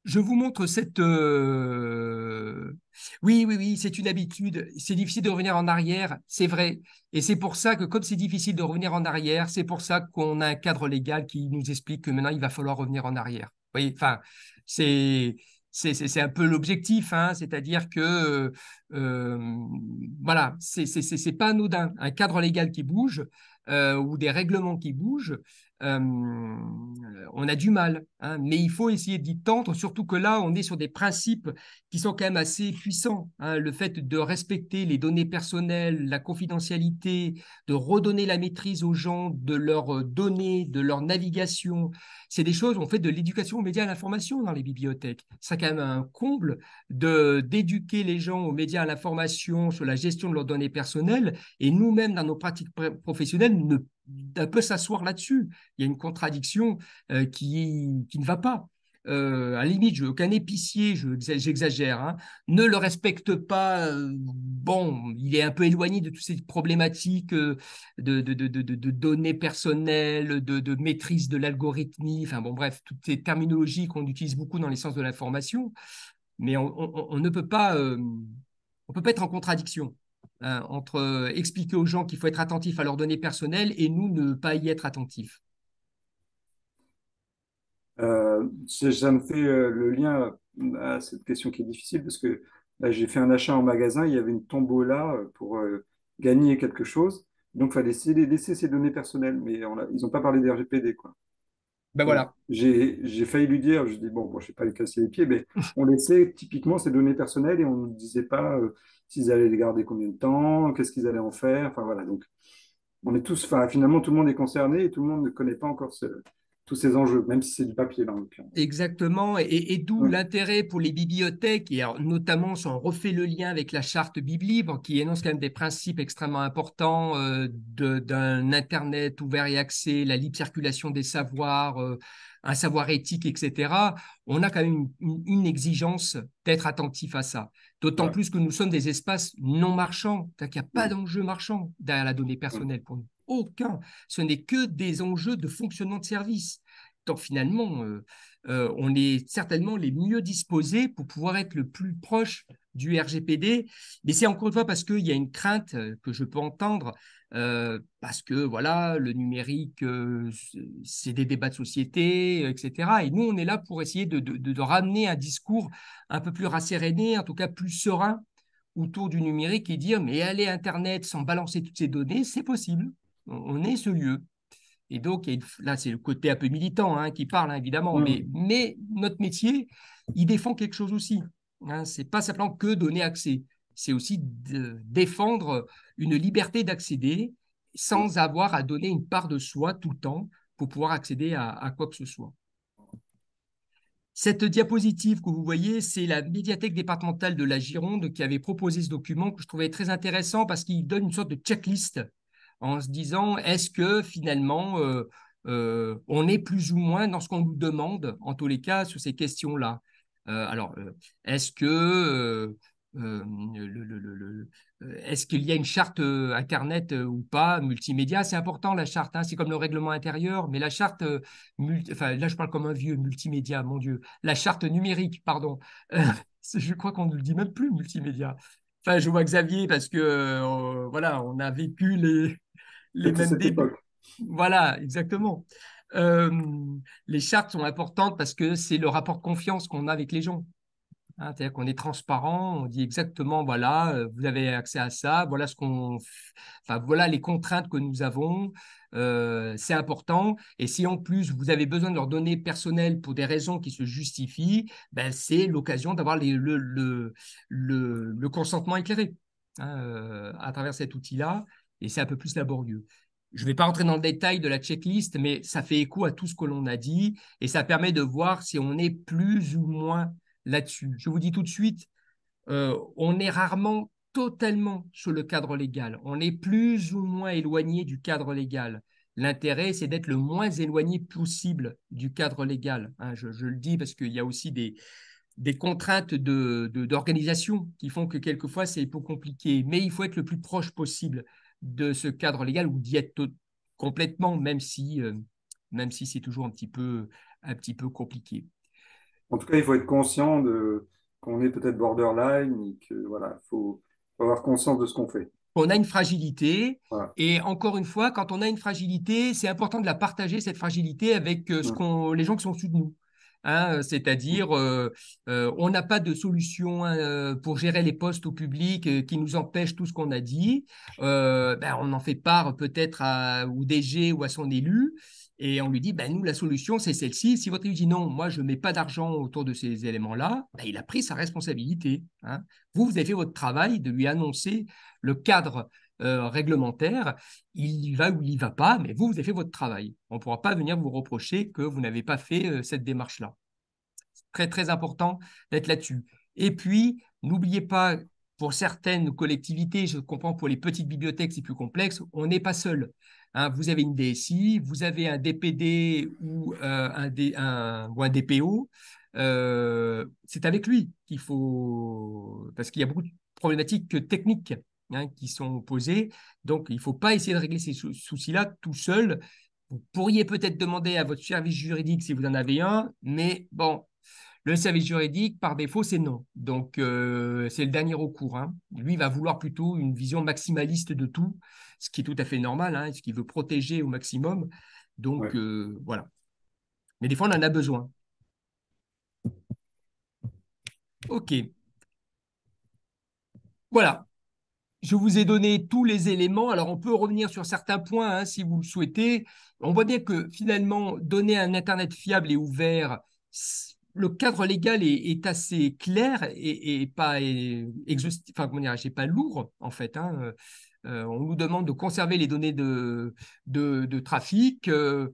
je vous montre cette. Euh, oui, oui, oui, c'est une habitude. C'est difficile de revenir en arrière, c'est vrai. Et c'est pour ça que, comme c'est difficile de revenir en arrière, c'est pour ça qu'on a un cadre légal qui nous explique que maintenant, il va falloir revenir en arrière. Vous voyez, enfin, c'est. C'est un peu l'objectif, hein, c'est-à-dire que euh, voilà, c'est pas anodin. Un cadre légal qui bouge euh, ou des règlements qui bougent, on a du mal. Hein, mais il faut essayer d'y tendre, surtout que là, on est sur des principes qui sont quand même assez puissants. Hein. le fait de respecter les données personnelles, la confidentialité, de redonner la maîtrise aux gens de leurs euh, données, de leur navigation, c'est des choses, on fait de l'éducation aux médias et à l'information dans les bibliothèques. C'est quand même un comble de d'éduquer les gens aux médias, à l'information, sur la gestion de leurs données personnelles. Et nous-mêmes, dans nos pratiques professionnelles, ne peu s'asseoir là-dessus. Il y a une contradiction euh, qui, qui, ne va pas. Euh, à la limite, aucun épicier, j'exagère, hein, ne le respecte pas, euh, bon, il est un peu éloigné de toutes ces problématiques de, données personnelles, de, maîtrise de l'algorithmie, enfin bon, bref, toutes ces terminologies qu'on utilise beaucoup dans les sens de l'information, mais on, ne peut pas, on peut pas être en contradiction. Hein, entre euh, expliquer aux gens qu'il faut être attentif à leurs données personnelles et nous ne pas y être attentifs euh, Ça me fait euh, le lien à cette question qui est difficile parce que bah, j'ai fait un achat en magasin, il y avait une tombola pour gagner quelque chose. Donc, il fallait laisser, laisser ses données personnelles, mais ils n'ont pas parlé d'RGPD Quoi. Ben voilà. J'ai, j'ai failli lui dire, je dis, bon, bon je ne vais pas lui casser les pieds, mais on laissait typiquement ses données personnelles et on ne disait pas, s'ils allaient les garder combien de temps, qu'est-ce qu'ils allaient en faire. Enfin voilà, donc on est tous, enfin, finalement tout le monde est concerné et tout le monde ne connaît pas encore ce, tous ces enjeux, même si c'est du papier dans le Exactement, et, d'où l'intérêt pour les bibliothèques, et notamment si on refait le lien avec la charte Biblibre, qui énonce quand même des principes extrêmement importants euh, d'un Internet ouvert et accès, la libre circulation des savoirs, euh, un savoir éthique, etc., on a quand même une, exigence d'être attentif à ça. D'autant plus que nous sommes des espaces non marchands, cest qu'il n'y a pas d'enjeu marchand derrière la donnée personnelle pour nous aucun. Ce n'est que des enjeux de fonctionnement de service. Donc finalement, euh, euh, on est certainement les mieux disposés pour pouvoir être le plus proche du RGPD. Mais c'est encore une fois parce qu'il y a une crainte euh, que je peux entendre, parce que voilà, le numérique, c'est des débats de société, etc. Et nous, on est là pour essayer de, de ramener un discours un peu plus rasséréné, en tout cas plus serein autour du numérique et dire mais aller Internet sans balancer toutes ces données, c'est possible on, est ce lieu. Et donc, là, c'est le côté un peu militant hein, qui parle, hein, évidemment, mais, notre métier, il défend quelque chose aussi. Hein, c'est pas simplement que donner accès, c'est aussi défendre une liberté d'accéder sans avoir à donner une part de soi tout le temps pour pouvoir accéder à, à quoi que ce soit. Cette diapositive que vous voyez, c'est la médiathèque départementale de la Gironde qui avait proposé ce document que je trouvais très intéressant parce qu'il donne une sorte de checklist en se disant est-ce que finalement euh, euh, on est plus ou moins dans ce qu'on nous demande, en tous les cas, sur ces questions-là euh, Alors, est-ce que. est-ce qu'il y a une charte Internet ou pas, multimédia C'est important la charte, hein, c'est comme le règlement intérieur, mais la charte, enfin, là je parle comme un vieux, multimédia, mon Dieu, la charte numérique, pardon, je crois qu'on ne le dit même plus, multimédia. Enfin, je vois Xavier parce que voilà, on a vécu les, les mêmes débuts. Voilà, exactement. Euh, les chartes sont importantes parce que c'est le rapport de confiance qu'on a avec les gens. Hein, c'est-à-dire qu'on est transparent, on dit exactement voilà, euh, vous avez accès à ça, voilà ce qu'on, enfin voilà les contraintes que nous avons, euh, c'est important. Et si en plus vous avez besoin de leurs données personnelles pour des raisons qui se justifient, ben, c'est l'occasion d'avoir le, le, le, consentement éclairé hein, à travers cet outil-là et c'est un peu plus laborieux. Je ne vais pas rentrer dans le détail de la checklist, mais ça fait écho à tout ce que l'on a dit et ça permet de voir si on est plus ou moins là-dessus. Je vous dis tout de suite, euh, on est rarement totalement sur le cadre légal. On est plus ou moins éloigné du cadre légal. L'intérêt, c'est d'être le moins éloigné possible du cadre légal. Hein. je, le dis parce qu'il y a aussi des, contraintes d'organisation de, qui font que quelquefois c'est un peu compliqué, mais il faut être le plus proche possible de ce cadre légal ou d'y être complètement, même si, euh, même si c'est toujours un petit, peu, un petit peu compliqué. En tout cas, il faut être conscient de, qu'on est peut-être borderline et que voilà, faut, avoir conscience de ce qu'on fait. On a une fragilité et encore une fois, quand on a une fragilité, c'est important de la partager cette fragilité avec euh, ce mmh. les gens qui sont au-dessus de nous. Hein, euh, c'est-à-dire, euh, euh, on n'a pas de solution pour gérer les postes au public qui nous empêche tout ce qu'on a dit. Ben, on en fait part peut-être au DG ou à son élu. Et on lui dit, ben, nous, la solution, c'est celle-ci. Si votre élu dit non, moi, je ne mets pas d'argent autour de ces éléments-là, ben, il a pris sa responsabilité. Hein. Vous, vous avez fait votre travail de lui annoncer le cadre euh, réglementaire, il y va ou il n'y va pas, mais vous, vous avez fait votre travail. On ne pourra pas venir vous reprocher que vous n'avez pas fait euh, cette démarche-là. C'est très, très important d'être là-dessus. Et puis, n'oubliez pas, pour certaines collectivités, je comprends pour les petites bibliothèques, c'est plus complexe, on n'est pas seul. Hein. vous avez une DSI, vous avez un DPD euh, ou un DPO. c'est avec lui qu'il faut, parce qu'il y a beaucoup de problématiques techniques Hein, qui sont opposés, Donc, il ne faut pas essayer de régler ces soucis-là tout seul. Vous pourriez peut-être demander à votre service juridique si vous en avez un, mais bon, le service juridique, par défaut, c'est non. Donc, euh, c'est le dernier recours. Hein. Lui va vouloir plutôt une vision maximaliste de tout, ce qui est tout à fait normal, hein, ce qu'il veut protéger au maximum. Donc, euh, voilà. Mais des fois, on en a besoin. OK. Voilà. Je vous ai donné tous les éléments. Alors, on peut revenir sur certains points hein, si vous le souhaitez. On voit bien que finalement, donner un Internet fiable et ouvert, le cadre légal est, assez clair et, pas exhaustif, enfin, pas lourd en fait. Hein. Euh, on nous demande de conserver les données de, trafic. Euh,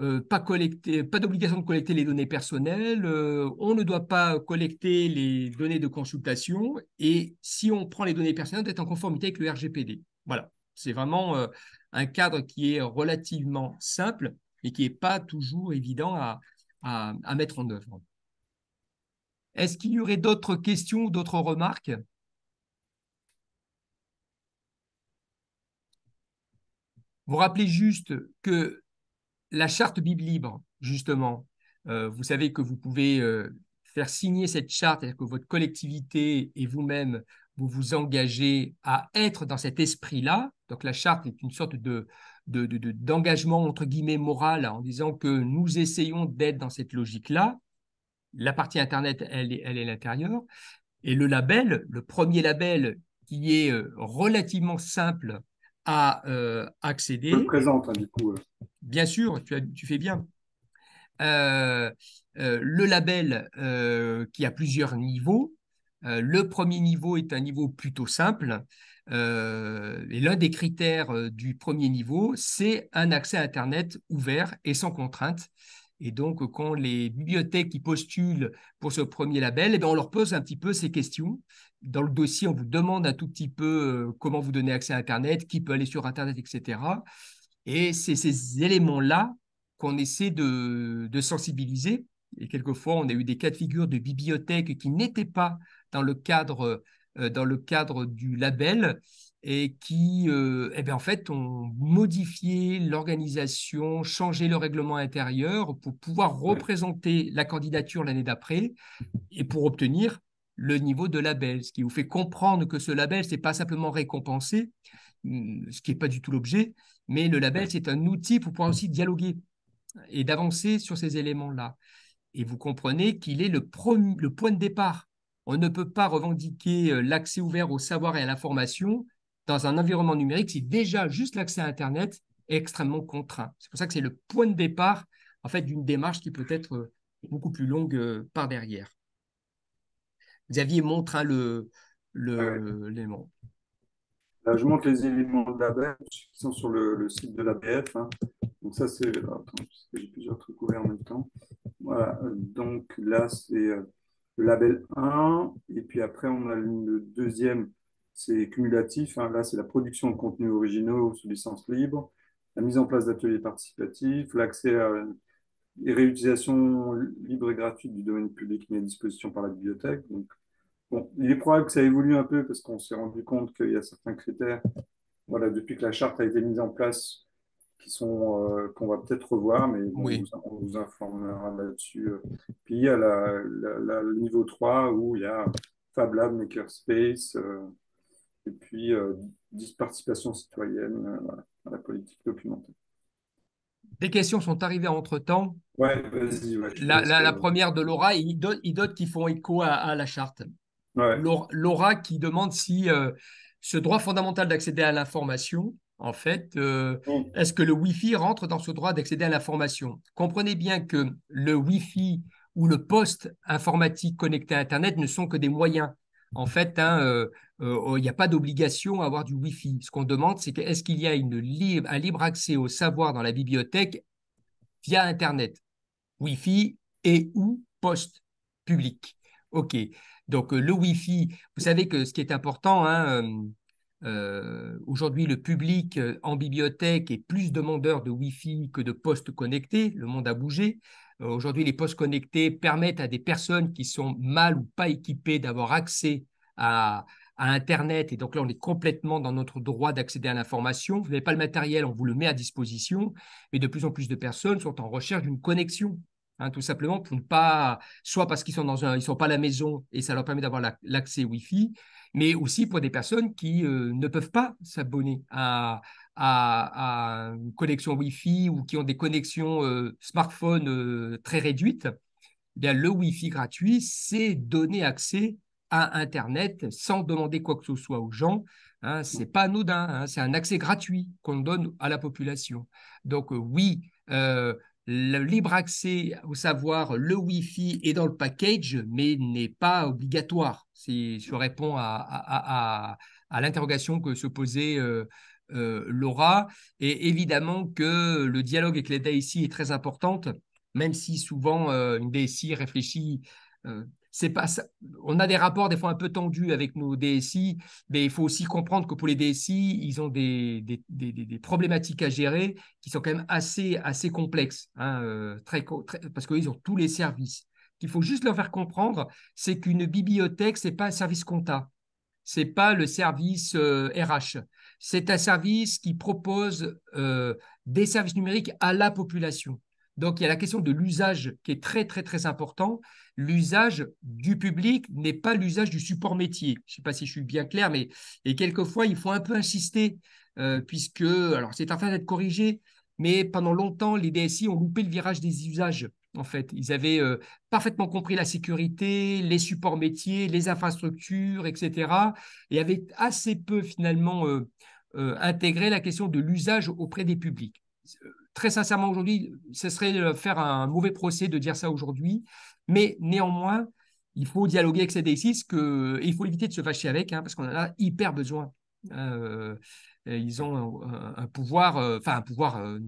euh, pas, collecter, pas d'obligation de collecter les données personnelles, euh, on ne doit pas collecter les données de consultation, et si on prend les données personnelles, d'être en conformité avec le RGPD. Voilà, c'est vraiment euh, un cadre qui est relativement simple, et qui n'est pas toujours évident à, à mettre en œuvre. Est-ce qu'il y aurait d'autres questions ou d'autres remarques Vous rappelez juste que la charte Bible libre, justement, euh, vous savez que vous pouvez euh, faire signer cette charte, c'est-à-dire que votre collectivité et vous-même, vous vous engagez à être dans cet esprit-là. Donc la charte est une sorte de, d'engagement entre guillemets moral en disant que nous essayons d'être dans cette logique-là. La partie Internet, elle, elle est l'intérieur. Et le label, le premier label qui est euh, relativement simple à euh, accéder. Je présente, hein, du coup. Euh. Bien sûr, tu, fais bien. Euh, le label qui a plusieurs niveaux. le premier niveau est un niveau plutôt simple. et l'un des critères du premier niveau, c'est un accès à Internet ouvert et sans contrainte. Et donc, quand les bibliothèques qui postulent pour ce premier label, eh ben, on leur pose un petit peu ces questions dans le dossier, on vous demande un tout petit peu euh, comment vous donnez accès à Internet, qui peut aller sur Internet, etc. Et c'est ces éléments-là qu'on essaie de, sensibiliser. Et quelquefois, on a eu des cas de figure de bibliothèques qui n'étaient pas dans le cadre, euh, dans le cadre du label et qui, euh, eh en fait, ont modifié l'organisation, changé le règlement intérieur pour pouvoir représenter la candidature l'année d'après et pour obtenir le niveau de label, ce qui vous fait comprendre que ce label, ce n'est pas simplement récompensé, mm, ce qui n'est pas du tout l'objet, mais le label, c'est un outil pour pouvoir aussi dialoguer et d'avancer sur ces éléments-là. Et vous comprenez qu'il est le, point de départ. On ne peut pas revendiquer euh, l'accès ouvert au savoir et à la formation dans un environnement numérique si déjà juste l'accès à Internet est extrêmement contraint. C'est pour ça que c'est le point de départ en fait d'une démarche qui peut être euh, beaucoup plus longue euh, par derrière. Xavier montre hein, le, ah l'élément. je montre les éléments de la qui sont sur le, site de l'ABF. Hein. Donc ça, c'est... j'ai plusieurs trucs ouverts en même temps. Voilà, donc là, c'est euh, le label 1. Et puis après, on a le deuxième, c'est cumulatif. Hein. Là, c'est la production de contenus originaux sous licence libre, la mise en place d'ateliers participatifs, l'accès et réutilisation libre et gratuite du domaine public mis à disposition par la bibliothèque. Donc, il est probable que ça évolue un peu parce qu'on s'est rendu compte qu'il y a certains critères, voilà, depuis que la charte a été mise en place, qui sont euh, qu'on va peut-être revoir, mais on, vous, informera là-dessus. Euh. Puis il y a le niveau 3 où il y a Fab Lab, Makerspace, euh, et puis participation 10 participations citoyennes à la politique documentaire. Des questions sont arrivées entre-temps. vas-y. la, première de Laura, et d'autres qui font écho à la charte. Laura, qui demande si euh, ce droit fondamental d'accéder à l'information, en fait, euh, est-ce que le Wi-Fi rentre dans ce droit d'accéder à l'information Comprenez bien que le Wi-Fi ou le poste informatique connecté à Internet ne sont que des moyens. En fait, hein, euh, il n'y a pas d'obligation à avoir du Wi-Fi. Ce qu'on demande, c'est est-ce qu'il y a un libre accès au savoir dans la bibliothèque via Internet Wi-Fi et ou poste public. OK. Donc euh, le Wi-Fi, vous savez que ce qui est important, hein, euh, euh, aujourd'hui le public en bibliothèque est plus demandeur de Wi-Fi que de postes connectés, le monde a bougé. aujourd'hui les postes connectés permettent à des personnes qui sont mal ou pas équipées d'avoir accès à, à Internet. Et donc là, on est complètement dans notre droit d'accéder à l'information. Vous n'avez pas le matériel, on vous le met à disposition. Mais de plus en plus de personnes sont en recherche d'une connexion. Hein, tout simplement pour ne pas, soit parce qu'ils sont dans un, ils sont pas à la maison et ça leur permet d'avoir l'accès Wi-Fi, mais aussi pour des personnes qui euh, ne peuvent pas s'abonner à, à, une connexion Wi-Fi ou qui ont des connexions euh, smartphone euh, très réduites. Eh bien, le Wi-Fi gratuit, c'est donner accès à Internet sans demander quoi que ce soit aux gens. Hein, c'est pas anodin, hein. c'est un accès gratuit qu'on donne à la population. Donc oui, le libre accès au savoir, le Wi-Fi est dans le package, mais n'est pas obligatoire. Si je réponds à, l'interrogation que se posait euh, euh, Laura, et évidemment que le dialogue avec les DSI est très importante, même si souvent euh, une DSI réfléchit on a des rapports des fois un peu tendus avec nos DSI, mais il faut aussi comprendre que pour les DSI, ils ont des, problématiques à gérer qui sont quand même assez, complexes, hein, euh, parce qu'ils ont tous les services. Qu'il faut juste leur faire comprendre, c'est qu'une bibliothèque, c'est pas un service compta, c'est pas le service RH. Euh, c'est un service qui propose euh, des services numériques à la population. Donc il y a la question de l'usage qui est très très très important. L'usage du public n'est pas l'usage du support métier. Je ne sais pas si je suis bien clair, mais et quelquefois il faut un peu insister euh, puisque alors c'est train d'être corrigé, mais pendant longtemps les DSI ont loupé le virage des usages. En fait, ils avaient euh, parfaitement compris la sécurité, les supports métiers, les infrastructures, etc. Et avaient assez peu finalement euh, intégré la question de l'usage auprès des publics très sincèrement, aujourd'hui, ce serait faire un mauvais procès de dire ça aujourd'hui. Mais néanmoins, il faut dialoguer avec ces d que, et il faut éviter de se fâcher avec, hein, parce qu'on en a hyper besoin. Euh, ils ont un, pouvoir, euh, enfin un pouvoir. Euh,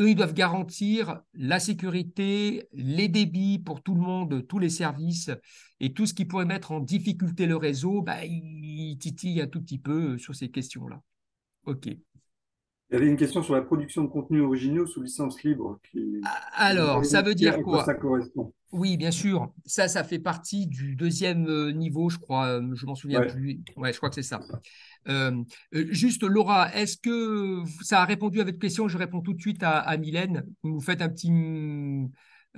eux, ils doivent garantir la sécurité, les débits pour tout le monde, tous les services et tout ce qui pourrait mettre en difficulté le réseau, bah, ils titillent un tout petit peu sur ces questions-là. OK. Il y avait une question sur la production de contenus originaux sous licence libre. Ah, alors, ça veut dire quoi, Ça correspond. Oui, bien sûr. Ça, ça fait partie du deuxième euh, niveau, je crois. Euh, je m'en souviens plus. Ouais, je crois que c'est ça. Euh, juste, Laura, est-ce que ça a répondu à votre question Je réponds tout de suite à, Mylène. Vous faites un petit,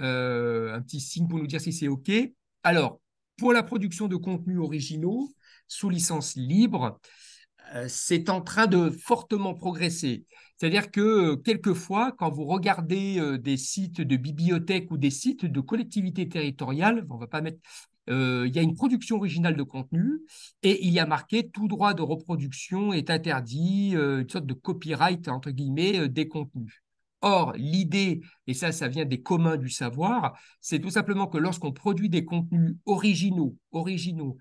un petit signe pour nous dire si c'est OK. Alors, pour la production de contenus originaux sous licence libre, euh, c'est en train de fortement progresser. C'est-à-dire que euh, quelquefois, quand vous regardez euh, des sites de bibliothèques ou des sites de collectivités territoriales, on va pas mettre, il y a une production originale de contenu et il y a marqué tout droit de reproduction est interdit, une sorte de copyright entre guillemets des contenus. Or, l'idée, et ça, ça vient des communs du savoir, c'est tout simplement que lorsqu'on produit des contenus originaux, originaux,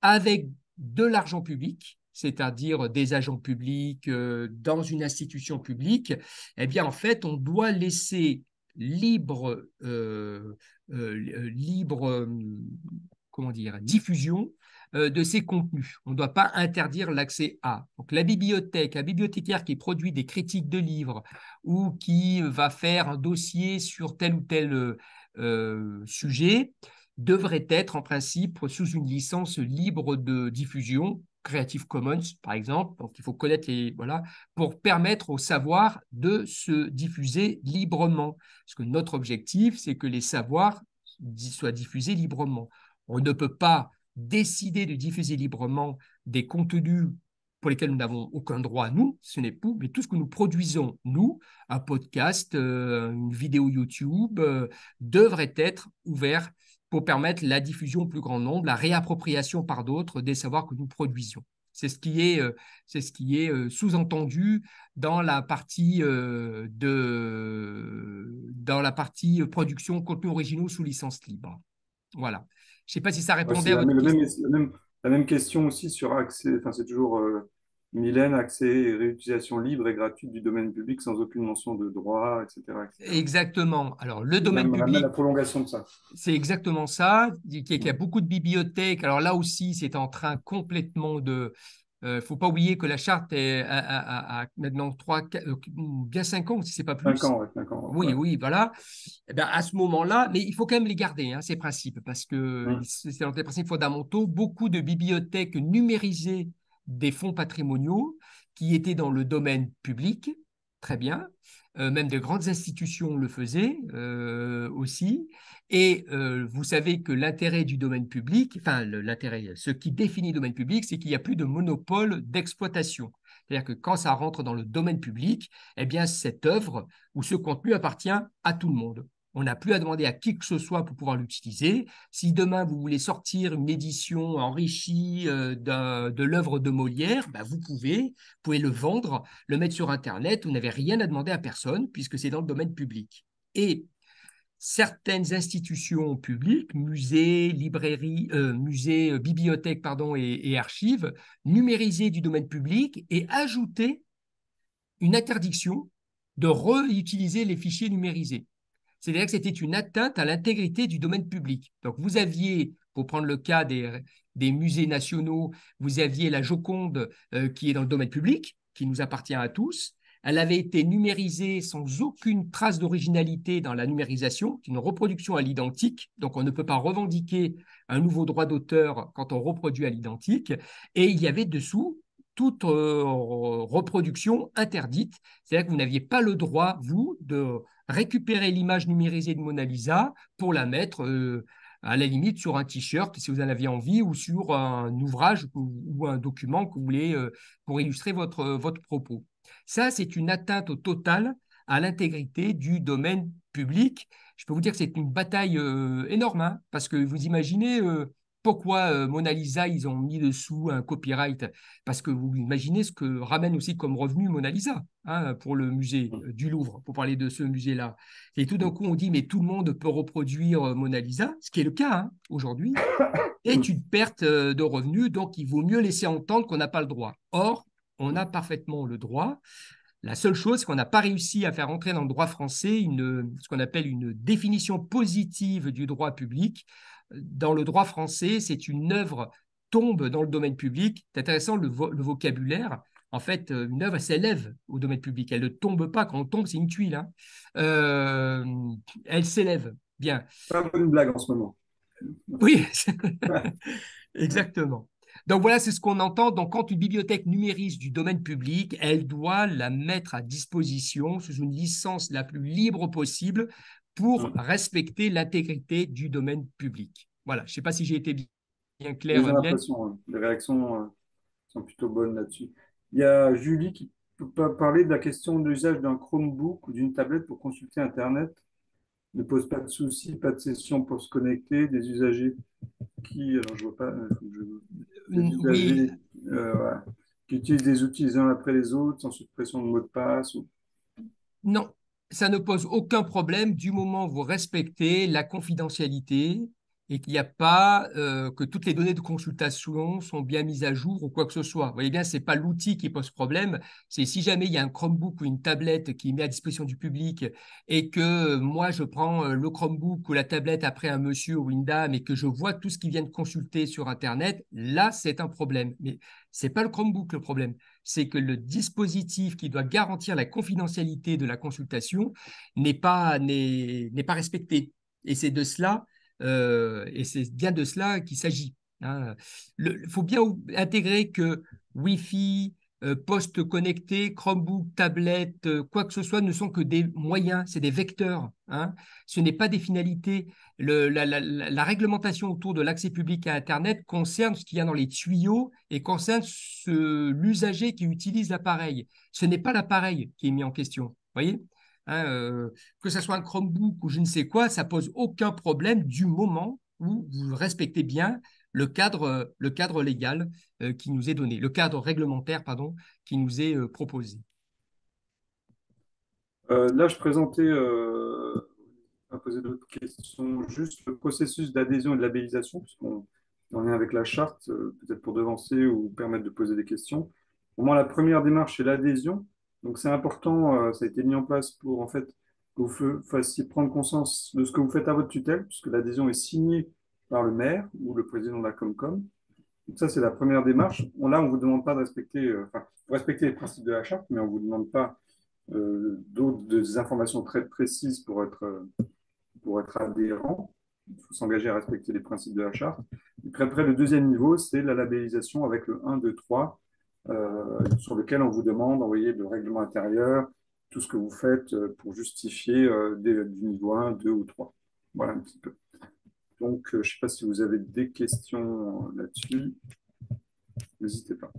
avec de l'argent public, c'est-à-dire des agents publics euh, dans une institution publique, eh bien en fait, on doit laisser libre, euh, euh, libre comment dire, diffusion de ces contenus. On ne doit pas interdire l'accès à. Donc la bibliothèque, un bibliothécaire qui produit des critiques de livres ou qui va faire un dossier sur tel ou tel sujet devrait être en principe sous une licence libre de diffusion Creative Commons, par exemple. Donc, il faut connaître les. Voilà, pour permettre au savoir de se diffuser librement. Parce que notre objectif, c'est que les savoirs soient diffusés librement. On ne peut pas décider de diffuser librement des contenus pour lesquels nous n'avons aucun droit, nous, ce n'est pas, mais tout ce que nous produisons, nous, un podcast, euh, une vidéo YouTube, euh, devrait être ouvert pour permettre la diffusion au plus grand nombre, la réappropriation par d'autres des savoirs que nous produisions. C'est ce qui est, euh, c'est ce qui est euh, sous-entendu dans la partie euh, de dans la partie production contenus originaux sous licence libre. Voilà. Je ne sais pas si ça répondait à votre la question. Même, la, même, question aussi sur accès. Enfin, c'est toujours Mylène, accès et réutilisation libre et gratuite du domaine public sans aucune mention de droit, etc. Exactement. Alors, le domaine public. La prolongation de ça. C'est exactement ça. Il y, a, beaucoup de bibliothèques. Alors là aussi, c'est en train complètement de. Il euh, ne faut pas oublier que la charte est à, maintenant 3, euh, bien 5 ans, si ce n'est pas plus. 5 ans, Oui, oui, voilà. Eh ben, à ce moment-là, mais il faut quand même les garder, hein, ces principes, parce que mmh. c'est dans des principes fondamentaux. Beaucoup de bibliothèques numérisées des fonds patrimoniaux qui étaient dans le domaine public, très bien, euh, même de grandes institutions le faisaient euh, aussi. Et euh, vous savez que l'intérêt du domaine public, enfin l'intérêt, ce qui définit le domaine public, c'est qu'il n'y a plus de monopole d'exploitation. C'est-à-dire que quand ça rentre dans le domaine public, eh bien cette œuvre ou ce contenu appartient à tout le monde. On n'a plus à demander à qui que ce soit pour pouvoir l'utiliser. Si demain vous voulez sortir une édition enrichie euh, de l'œuvre de Molière, bah, vous pouvez, pouvez le vendre, le mettre sur Internet. Vous n'avez rien à demander à personne puisque c'est dans le domaine public. Et certaines institutions publiques, musées, librairies, euh, musées, euh, bibliothèques pardon, et, archives, numériser du domaine public et ajouter une interdiction de réutiliser les fichiers numérisés. C'est-à-dire que c'était une atteinte à l'intégrité du domaine public. Donc vous aviez, pour prendre le cas des, musées nationaux, vous aviez la Joconde euh, qui est dans le domaine public, qui nous appartient à tous. Elle avait été numérisée sans aucune trace d'originalité dans la numérisation, une reproduction à l'identique. Donc, on ne peut pas revendiquer un nouveau droit d'auteur quand on reproduit à l'identique. Et il y avait dessous toute euh, reproduction interdite. C'est-à-dire que vous n'aviez pas le droit, vous, de récupérer l'image numérisée de Mona Lisa pour la mettre euh, à la limite sur un t-shirt si vous en aviez envie ou sur un ouvrage ou, un document que vous voulez euh, pour illustrer votre, euh, votre propos. Ça, c'est une atteinte totale à l'intégrité du domaine public. Je peux vous dire que c'est une bataille énorme, hein, parce que vous imaginez pourquoi euh, Mona Lisa, ils ont mis dessous un copyright Parce que vous imaginez ce que ramène aussi comme revenu Mona Lisa hein, pour le musée mm. euh, du Louvre, pour parler de ce musée-là. Et tout d'un mm. coup, on dit, mais tout le monde peut reproduire euh, Mona Lisa, ce qui est le cas hein, aujourd'hui, est une perte de revenus, donc il vaut mieux laisser entendre qu'on n'a pas le droit. Or, on a parfaitement le droit. La seule chose, c'est qu'on n'a pas réussi à faire entrer dans le droit français ce qu'on appelle une définition positive du droit public dans le droit français, c'est une œuvre tombe dans le domaine public. C'est intéressant le, vocabulaire. En fait, euh, une œuvre s'élève au domaine public. Elle ne tombe pas. Quand on tombe, c'est une tuile. Hein. Euh, elle s'élève. Bien. Pas une blague en ce moment. Oui, exactement. Donc voilà, c'est ce qu'on entend. Donc quand une bibliothèque numérise du domaine public, elle doit la mettre à disposition sous une licence la plus libre possible pour mm. respecter l'intégrité du domaine public. Voilà, je ne sais pas si j'ai été bien clair. les hein. réactions euh, sont plutôt bonnes là-dessus. Il y a Julie qui peut parler de la question de l'usage d'un Chromebook ou d'une tablette pour consulter Internet. Ne pose pas de soucis, pas de session pour se connecter, des usagers qui, alors je pas, qui utilisent des outils les uns après les autres sans suppression de mot de passe. Ou... Non, ça ne pose aucun problème du moment où vous respectez la confidentialité et qu'il n'y a pas euh, que toutes les données de consultation sont bien mises à jour ou quoi que ce soit. Vous voyez bien, ce n'est pas l'outil qui pose problème, c'est si jamais il y a un Chromebook ou une tablette qui est mis à disposition du public et que moi je prends euh, le Chromebook ou la tablette après un monsieur ou une dame et que je vois tout ce qu'ils viennent consulter sur Internet, là c'est un problème. Mais ce n'est pas le Chromebook le problème c'est que le dispositif qui doit garantir la confidentialité de la consultation n'est pas, n'est, pas respecté. Et c'est de cela, euh, et c'est bien de cela qu'il s'agit. Il hein. faut bien intégrer que Wi-Fi, euh, postes connectés, Chromebook, tablette, euh, quoi que ce soit, ne sont que des moyens, c'est des vecteurs. Hein. Ce n'est pas des finalités. la, réglementation autour de l'accès public à Internet concerne ce qu'il y a dans les tuyaux et concerne l'usager qui utilise l'appareil. Ce n'est pas l'appareil qui est mis en question. voyez hein, euh, Que ce soit un Chromebook ou je ne sais quoi, ça pose aucun problème du moment où vous respectez bien le cadre, le cadre légal euh, qui nous est donné, le cadre réglementaire, pardon, qui nous est euh, proposé. Euh, là, je présentais, euh, poser d'autres questions, juste le processus d'adhésion et de labellisation, puisqu'on en est avec la charte, peut-être pour devancer ou permettre de poser des questions. Pour moi, la première démarche, c'est l'adhésion. Donc, c'est important, ça a été mis en place pour en fait que vous fassiez prendre conscience de ce que vous faites à votre tutelle, puisque l'adhésion est signée par le maire ou le président de la Comcom. Donc ça, c'est la première démarche. là, on ne vous demande pas de respecter, euh, enfin, respecter les principes de la charte, mais on ne vous demande pas euh, d'autres informations très précises pour être, euh, pour être adhérent. Il faut s'engager à respecter les principes de la charte. Et puis après, le deuxième niveau, c'est la labellisation avec le 1, 2, 3, sur lequel on vous demande d'envoyer le règlement intérieur, tout ce que vous faites pour justifier des, du niveau 1, 2 ou 3. Voilà un petit peu. Donc, euh, je ne sais pas si vous avez des questions là-dessus. N'hésitez pas.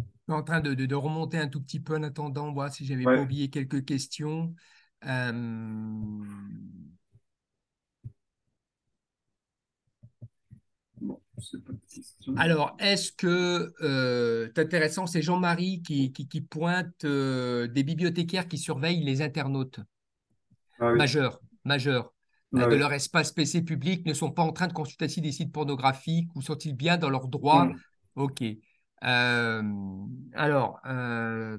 Je suis en train de, remonter un tout petit peu en attendant, voir si j'avais oublié quelques euh, questions. Alors, est-ce que, euh, c'est intéressant, c'est Jean-Marie qui, pointe des bibliothécaires qui surveillent les internautes ah majeur, majeur. Ah euh, de leur espace PC public, ne sont pas en train de consulter des sites pornographiques ou sont-ils bien dans leurs droits hmm. Ok. Euh, alors, euh,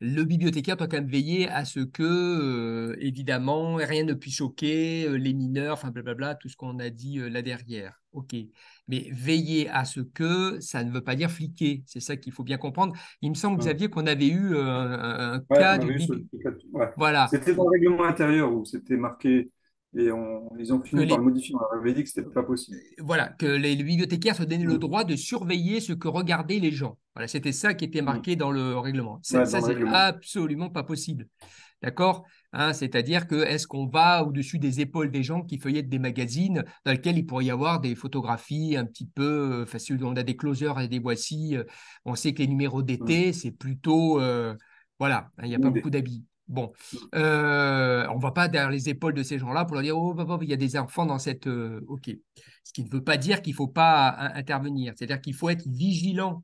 le bibliothécaire doit quand même veiller à ce que, euh, évidemment, rien ne puisse choquer euh, les mineurs, enfin blablabla, tout ce qu'on a dit euh, là derrière. Ok, mais veiller à ce que, ça ne veut pas dire fliquer, c'est ça qu'il faut bien comprendre. Il me semble, Xavier, qu'on avait eu un, cas de... Voilà. C'était dans le règlement intérieur où c'était marqué et on, les ont fini par le modifier. On avait dit que c'était pas possible. Voilà, que les, bibliothécaires se donnaient le mm. droit de surveiller ce que regardaient les gens. Voilà, c'était ça qui était mm. marqué dans le règlement. ça, c'est absolument pas possible. D'accord hein, C'est-à-dire que est-ce qu'on va au-dessus des épaules des gens qui feuillettent des magazines dans lesquels il pourrait y avoir des photographies un petit peu. Euh, enfin, on a des closeurs et des voici, euh, on sait que les numéros d'été, mm. c'est plutôt. Euh, voilà, hein, il y n'y a pas beaucoup d'habits. Bon, euh, on ne va pas derrière les épaules de ces gens-là pour leur dire oh il y a des enfants dans cette euh, ok. Ce qui ne veut pas dire qu'il ne faut pas euh, intervenir. C'est-à-dire qu'il faut être vigilant.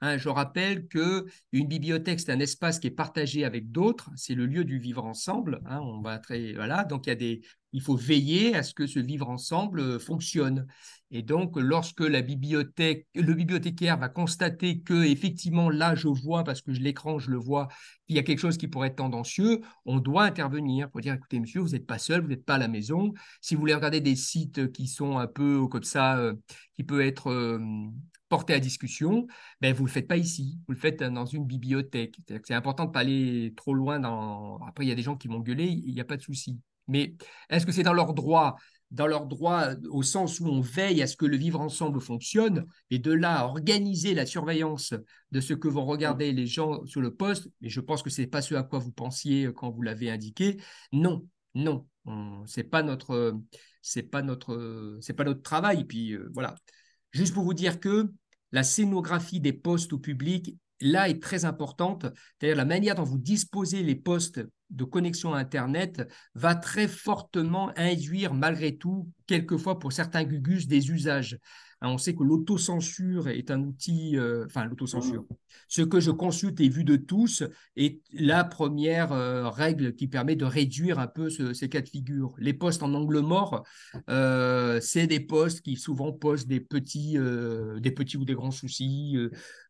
Hein. je rappelle que une bibliothèque c'est un espace qui est partagé avec d'autres. C'est le lieu du vivre ensemble. Hein. on va très voilà. Donc il y a des il faut veiller à ce que ce vivre ensemble euh, fonctionne. Et donc, lorsque la bibliothèque, le bibliothécaire va constater que, effectivement, là, je vois, parce que je l'écran, je le vois, qu'il y a quelque chose qui pourrait être tendancieux, on doit intervenir pour dire, écoutez, monsieur, vous n'êtes pas seul, vous n'êtes pas à la maison. Si vous voulez regarder des sites qui sont un peu euh, comme ça, euh, qui peut être porté à discussion, ben, vous ne le faites pas ici, vous le faites dans une bibliothèque. C'est important de ne pas aller trop loin. Dans... Après, il y a des gens qui m'ont gueulé il n'y a pas de souci. Mais est-ce que c'est dans leur droit dans leur droit euh, au sens où on veille à ce que le vivre ensemble fonctionne, et de là organiser la surveillance de ce que vont regarder les gens sur le poste, Mais je pense que ce n'est pas ce à quoi vous pensiez euh, quand vous l'avez indiqué, non, non, ce n'est pas, notre, euh, pas, pas notre travail. Puis voilà, juste pour vous dire que la scénographie des postes au public, là, est très importante, c'est-à-dire la manière dont vous disposez les postes de connexion à Internet va très fortement induire malgré tout, quelquefois pour certains gugus, des usages. Hein, on sait que l'autocensure est un outil, euh, enfin l'autocensure, ce que je consulte et vu de tous est la première euh, règle qui permet de réduire un peu ces cas de figure. Les postes en angle mort, euh, c'est des postes qui souvent postent des petits, des petits ou des grands soucis,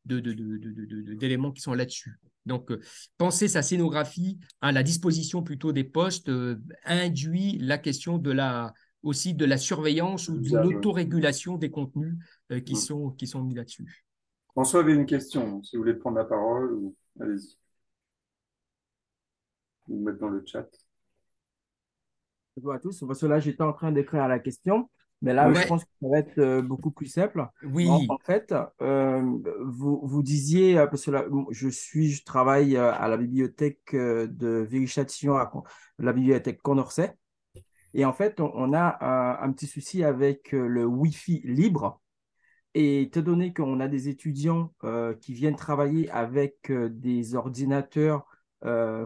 d'éléments qui sont là-dessus. Donc, euh, penser sa scénographie à la disposition plutôt des postes euh, induit la question de la, aussi de la surveillance ou de l'autorégulation des contenus euh, mm. qui, sont, mis là-dessus. François avait une question, si vous voulez prendre la parole, allez-y. Vous mettre dans le chat. Bonjour à tous. j'étais en train d'écrire la question. Mais là, je pense que ça va être euh, beaucoup plus simple. Oui. En, fait, euh, vous, disiez, euh, parce que je suis, je travaille à la bibliothèque de Vérichatillon, à la bibliothèque Condorcet. Et en fait, on, a un, petit souci avec le Wi-Fi libre. Et étant donné qu'on a des étudiants qui viennent travailler avec des ordinateurs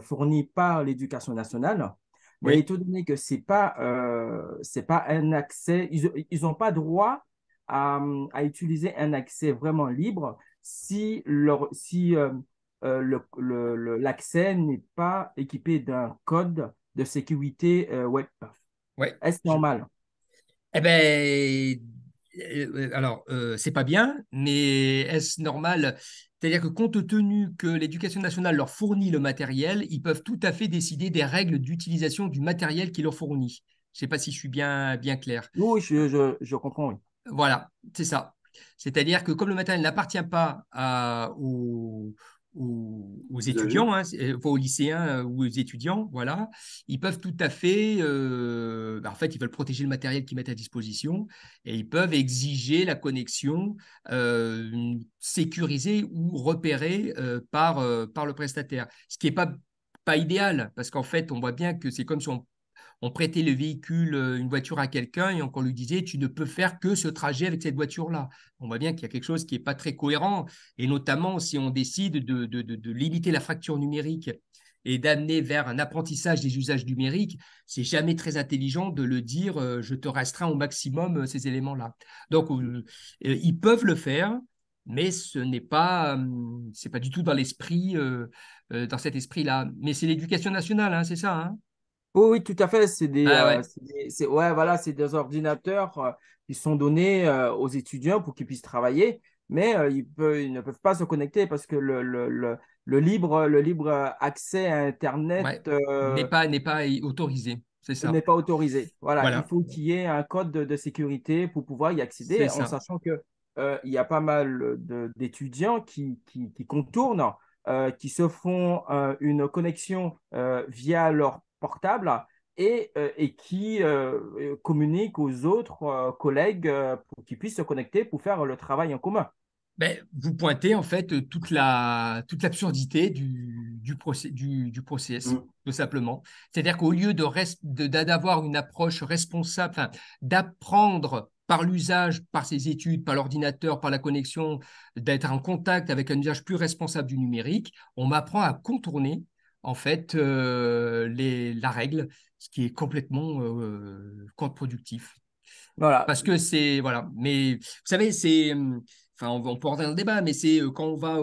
fournis par l'éducation nationale, oui. étant donné que ce n'est pas, euh, pas un accès, ils n'ont pas droit à, utiliser un accès vraiment libre si, si euh, euh, l'accès n'est pas équipé d'un code de sécurité euh, web. Est-ce normal Eh bien, alors, euh, c'est pas bien, mais est-ce normal c'est-à-dire que compte tenu que l'éducation nationale leur fournit le matériel, ils peuvent tout à fait décider des règles d'utilisation du matériel qui leur fournit. Je ne sais pas si je suis bien, bien clair. Oui, je, comprends. Voilà, c'est ça. C'est-à-dire que comme le matériel n'appartient pas à, au, aux, étudiants, hein, aux lycéens euh, ou aux étudiants, voilà, ils peuvent tout à fait, euh, bah, en fait, ils veulent protéger le matériel qu'ils mettent à disposition et ils peuvent exiger la connexion euh, sécurisée ou repérée par, par le prestataire, ce qui n'est pas, pas idéal parce qu'en fait, on voit bien que c'est comme si on on prêtait le véhicule, euh, une voiture à quelqu'un et encore lui disait tu ne peux faire que ce trajet avec cette voiture-là. On voit bien qu'il y a quelque chose qui n'est pas très cohérent et notamment si on décide de, de, limiter la fracture numérique et d'amener vers un apprentissage des usages numériques, c'est jamais très intelligent de le dire euh, je te restreins au maximum euh, ces éléments-là. Donc ils peuvent le faire, mais ce n'est pas c'est pas du tout dans l'esprit dans cet esprit-là. Mais c'est l'éducation nationale, hein, c'est ça. Hein oui, tout à fait. C'est des, ah euh, ouais. voilà, c'est des ordinateurs euh, qui sont donnés euh, aux étudiants pour qu'ils puissent travailler, mais ils, ils, ne peuvent pas se connecter parce que le, le, le, libre, le libre accès à Internet n'est pas, pas autorisé. C'est N'est pas autorisé. Voilà, il faut qu'il y ait un code de, sécurité pour pouvoir y accéder, en sachant que il y a pas mal d'étudiants qui, qui, qui, contournent. qui se font une connexion via leur portable et, euh, et qui euh, communique aux autres euh, collègues pour qu'ils puissent se connecter pour faire le travail en commun. Ben, vous pointez en fait toute la toute l'absurdité du du, du, process mm. tout simplement. C'est-à-dire qu'au lieu de d'avoir une approche responsable, d'apprendre par l'usage, par ses études, par l'ordinateur, par la connexion, d'être en contact avec un usage plus responsable du numérique, on m'apprend à contourner en fait euh, la règle, ce qui est complètement euh, contre-productif. Voilà. Parce que c'est. Voilà. Mais vous savez, c'est. Hum, enfin, on, on peut un dans débat, mais c'est euh, quand on va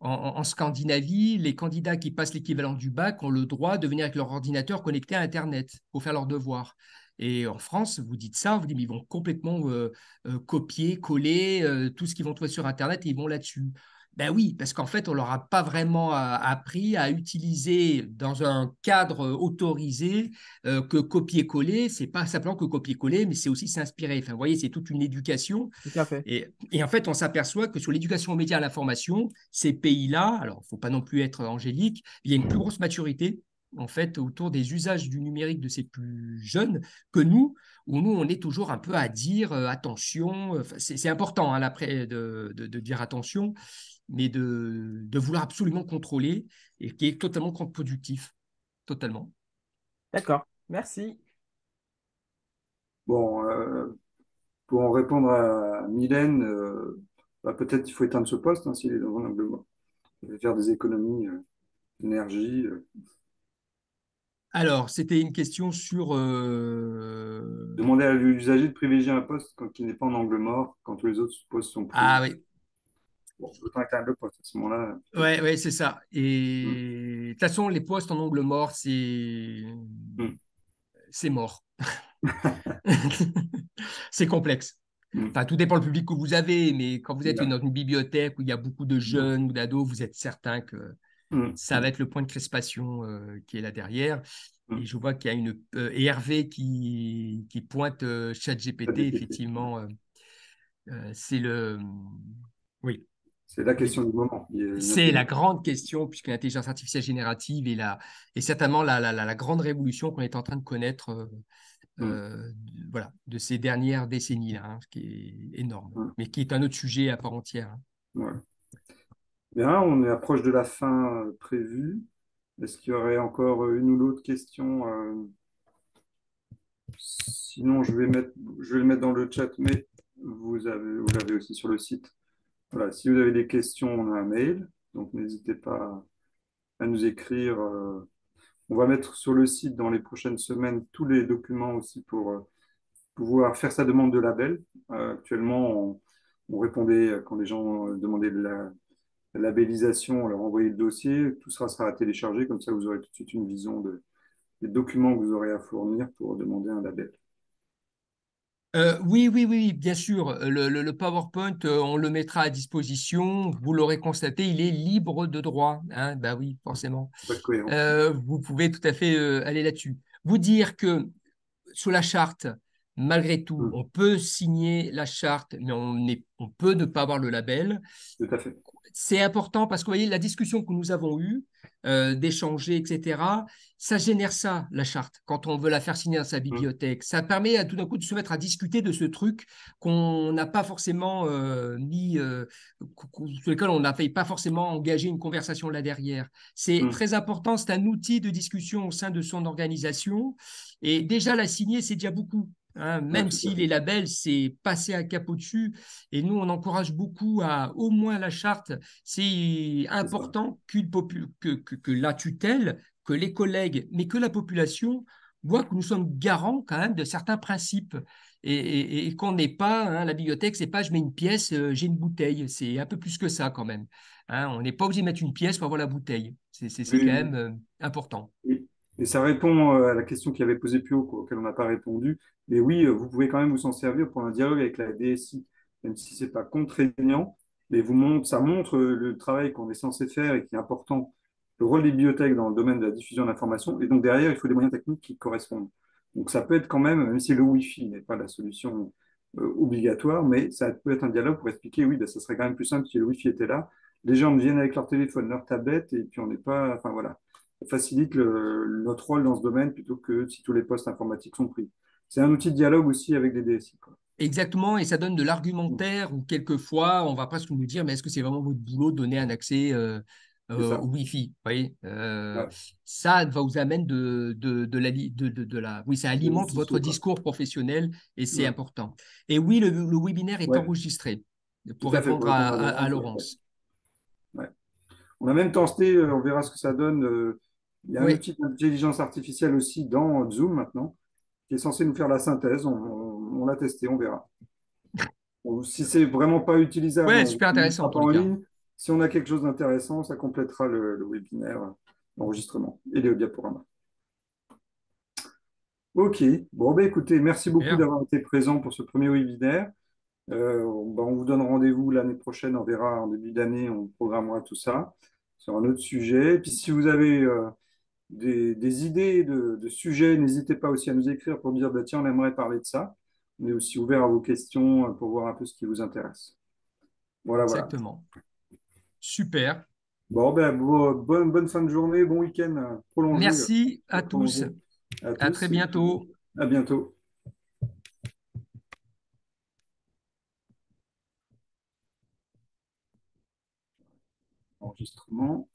en, Scandinavie, les candidats qui passent l'équivalent du bac ont le droit de venir avec leur ordinateur connecté à Internet pour faire leurs devoirs. Et en France, vous dites ça, vous dites, ils vont complètement copier, coller tout ce qu'ils vont trouver sur Internet et ils vont là-dessus. Ben oui, parce qu'en fait, on ne leur a pas vraiment euh, appris à utiliser dans un cadre euh, autorisé euh, que copier-coller. C'est pas simplement que copier-coller, mais c'est aussi s'inspirer. Enfin, vous voyez, c'est toute une éducation. fait. Et, en fait, on s'aperçoit que sur l'éducation aux médias à l'information, ces pays-là, alors il faut pas non plus être angélique, il y a une plus grosse maturité en fait autour des usages du numérique de ces plus jeunes que nous, où nous on est toujours un peu à dire attention, c'est important hein, de, de, dire attention, mais de, vouloir absolument contrôler et qui est totalement contre-productif. Totalement. D'accord, merci. Bon, euh, pour en répondre à Mylène, euh, bah, peut-être il faut éteindre ce poste hein, s'il est dans un angle mort. Faire des économies euh, d'énergie. Alors, c'était une question sur. Demander à l'usager de privilégier un poste quand il n'est pas en angle mort, quand tous les autres postes sont pris. Ah oui, autant le poste à ce moment-là. Euh, oui, ouais, c'est ça. Et mm. de toute façon, les postes en ongle mort, c'est. Mm. C'est mort. c'est complexe. Mm. Enfin, tout dépend le public que vous avez, mais quand vous êtes dans une bibliothèque où il y a beaucoup de jeunes ou d'ados, vous êtes certain que ça va être le point de crispation euh, qui est là derrière. Et je vois qu'il y a une et euh, Hervé qui, qui pointe ChatGPT, effectivement. c'est le oui. C'est la question du moment. C'est la grande question, puisque l'intelligence artificielle générative est, la, et certainement la, la, grande révolution qu'on est en train de connaître de, euh, hmm. euh, voilà, de ces dernières décennies-là, hein, ce qui est énorme, hmm. mais qui est un autre sujet à part entière. Hein. Bien, on est approche de la fin euh, prévue. Est-ce qu'il y aurait encore une ou l'autre question Sinon, je vais, mettre, je vais le mettre dans le chat, mais vous l'avez vous aussi sur le site. Voilà, si vous avez des questions, on a un mail, donc n'hésitez pas à nous écrire. Euh, on va mettre sur le site dans les prochaines semaines tous les documents aussi pour euh, pouvoir faire sa demande de label. Euh, actuellement, on, répondait quand les gens demandaient de la labellisation, on leur envoyait le dossier, tout sera sera téléchargé, comme ça vous aurez tout de suite une vision des documents que vous aurez à fournir pour demander un label. Euh, oui, oui, oui, bien sûr. Euh, le, PowerPoint, euh, on le mettra à disposition. Vous l'aurez constaté, il est libre de droit. Hein, bah oui, forcément. vous pouvez tout à fait aller là-dessus. Vous dire que sous la charte, malgré tout, hmm. on peut signer la charte, mais on, est, on peut ne pas avoir le label. Tout à fait. C'est important parce que vous voyez, la discussion que nous avons eue, euh, d'échanger, etc., ça génère ça, la charte, quand on veut la faire signer dans sa mm. bibliothèque. Ça permet à, euh, tout d'un coup de se mettre à discuter de ce truc qu'on n'a pas forcément euh, mis, sur lequel on n'a pas forcément engagé une conversation là derrière. C'est mm. très important, c'est un outil de discussion au sein de son organisation. Et déjà, la signer, c'est déjà beaucoup. Hein, même si les labels, c'est passé à capot dessus. Et nous, on encourage beaucoup à au moins la charte. C'est important que, la tutelle, que les collègues, mais que la population voit que nous sommes garants quand même de certains principes et, qu'on n'est pas, hein, la bibliothèque, c'est pas je mets une pièce, euh, j'ai une bouteille. C'est un peu plus que ça quand même. Hein, on n'est pas obligé de mettre une pièce pour avoir la bouteille. C'est quand même euh, important. Et ça répond euh, à la question qui avait posée plus haut, auquel on n'a pas répondu. Mais oui, euh, vous pouvez quand même vous en servir pour un dialogue avec la DSI, même si ce n'est pas contraignant, mais vous montre, ça montre euh, le travail qu'on est censé faire et qui est important, le rôle des bibliothèques dans le domaine de la diffusion d'informations. Et donc derrière, il faut des moyens techniques qui correspondent. Donc ça peut être quand même, même si le Wi-Fi n'est pas la solution obligatoire, mais ça peut être un dialogue pour expliquer, oui, ben, ça serait quand même plus simple si le Wi-Fi était là. Les gens viennent avec leur téléphone, leur tablette, et puis on n'est pas... Enfin voilà facilite notre rôle dans ce domaine plutôt que si tous les postes informatiques sont pris. C'est un outil de dialogue aussi avec des DSI. Exactement, et ça donne de l'argumentaire où quelquefois on va presque nous dire mais est-ce que c'est vraiment votre boulot de donner un accès euh, euh, au Wi-Fi euh, Ça va vous amène de, de, de, la, Oui, ça alimente votre discours professionnel et c'est important. Et oui, le, webinaire est enregistré pour répondre à, à Laurence. On a même testé, on verra ce que ça donne, il y a un outil d'intelligence artificielle aussi dans Zoom maintenant, qui est censé nous faire la synthèse. On, l'a testé, on verra. Si si c'est vraiment pas utilisable. super intéressant. En ligne. Si on a quelque chose d'intéressant, ça complétera le, webinaire, l'enregistrement et le diaporama. Ok. Bon, bah, écoutez, merci beaucoup d'avoir été présent pour ce premier webinaire. Euh, bah, on vous donne rendez-vous l'année prochaine. On verra en début d'année, on programmera tout ça sur un autre sujet. puis si vous avez euh, des, idées de, sujets, n'hésitez pas aussi à nous écrire pour dire bah, tiens, on aimerait parler de ça. On est aussi ouvert à vos questions euh, pour voir un peu ce qui vous intéresse. Voilà, Exactement. Super. Bon, ben, bonne, bonne fin de journée, bon week-end euh, prolongé. Merci à tous. À très bientôt. À bientôt. enregistrement.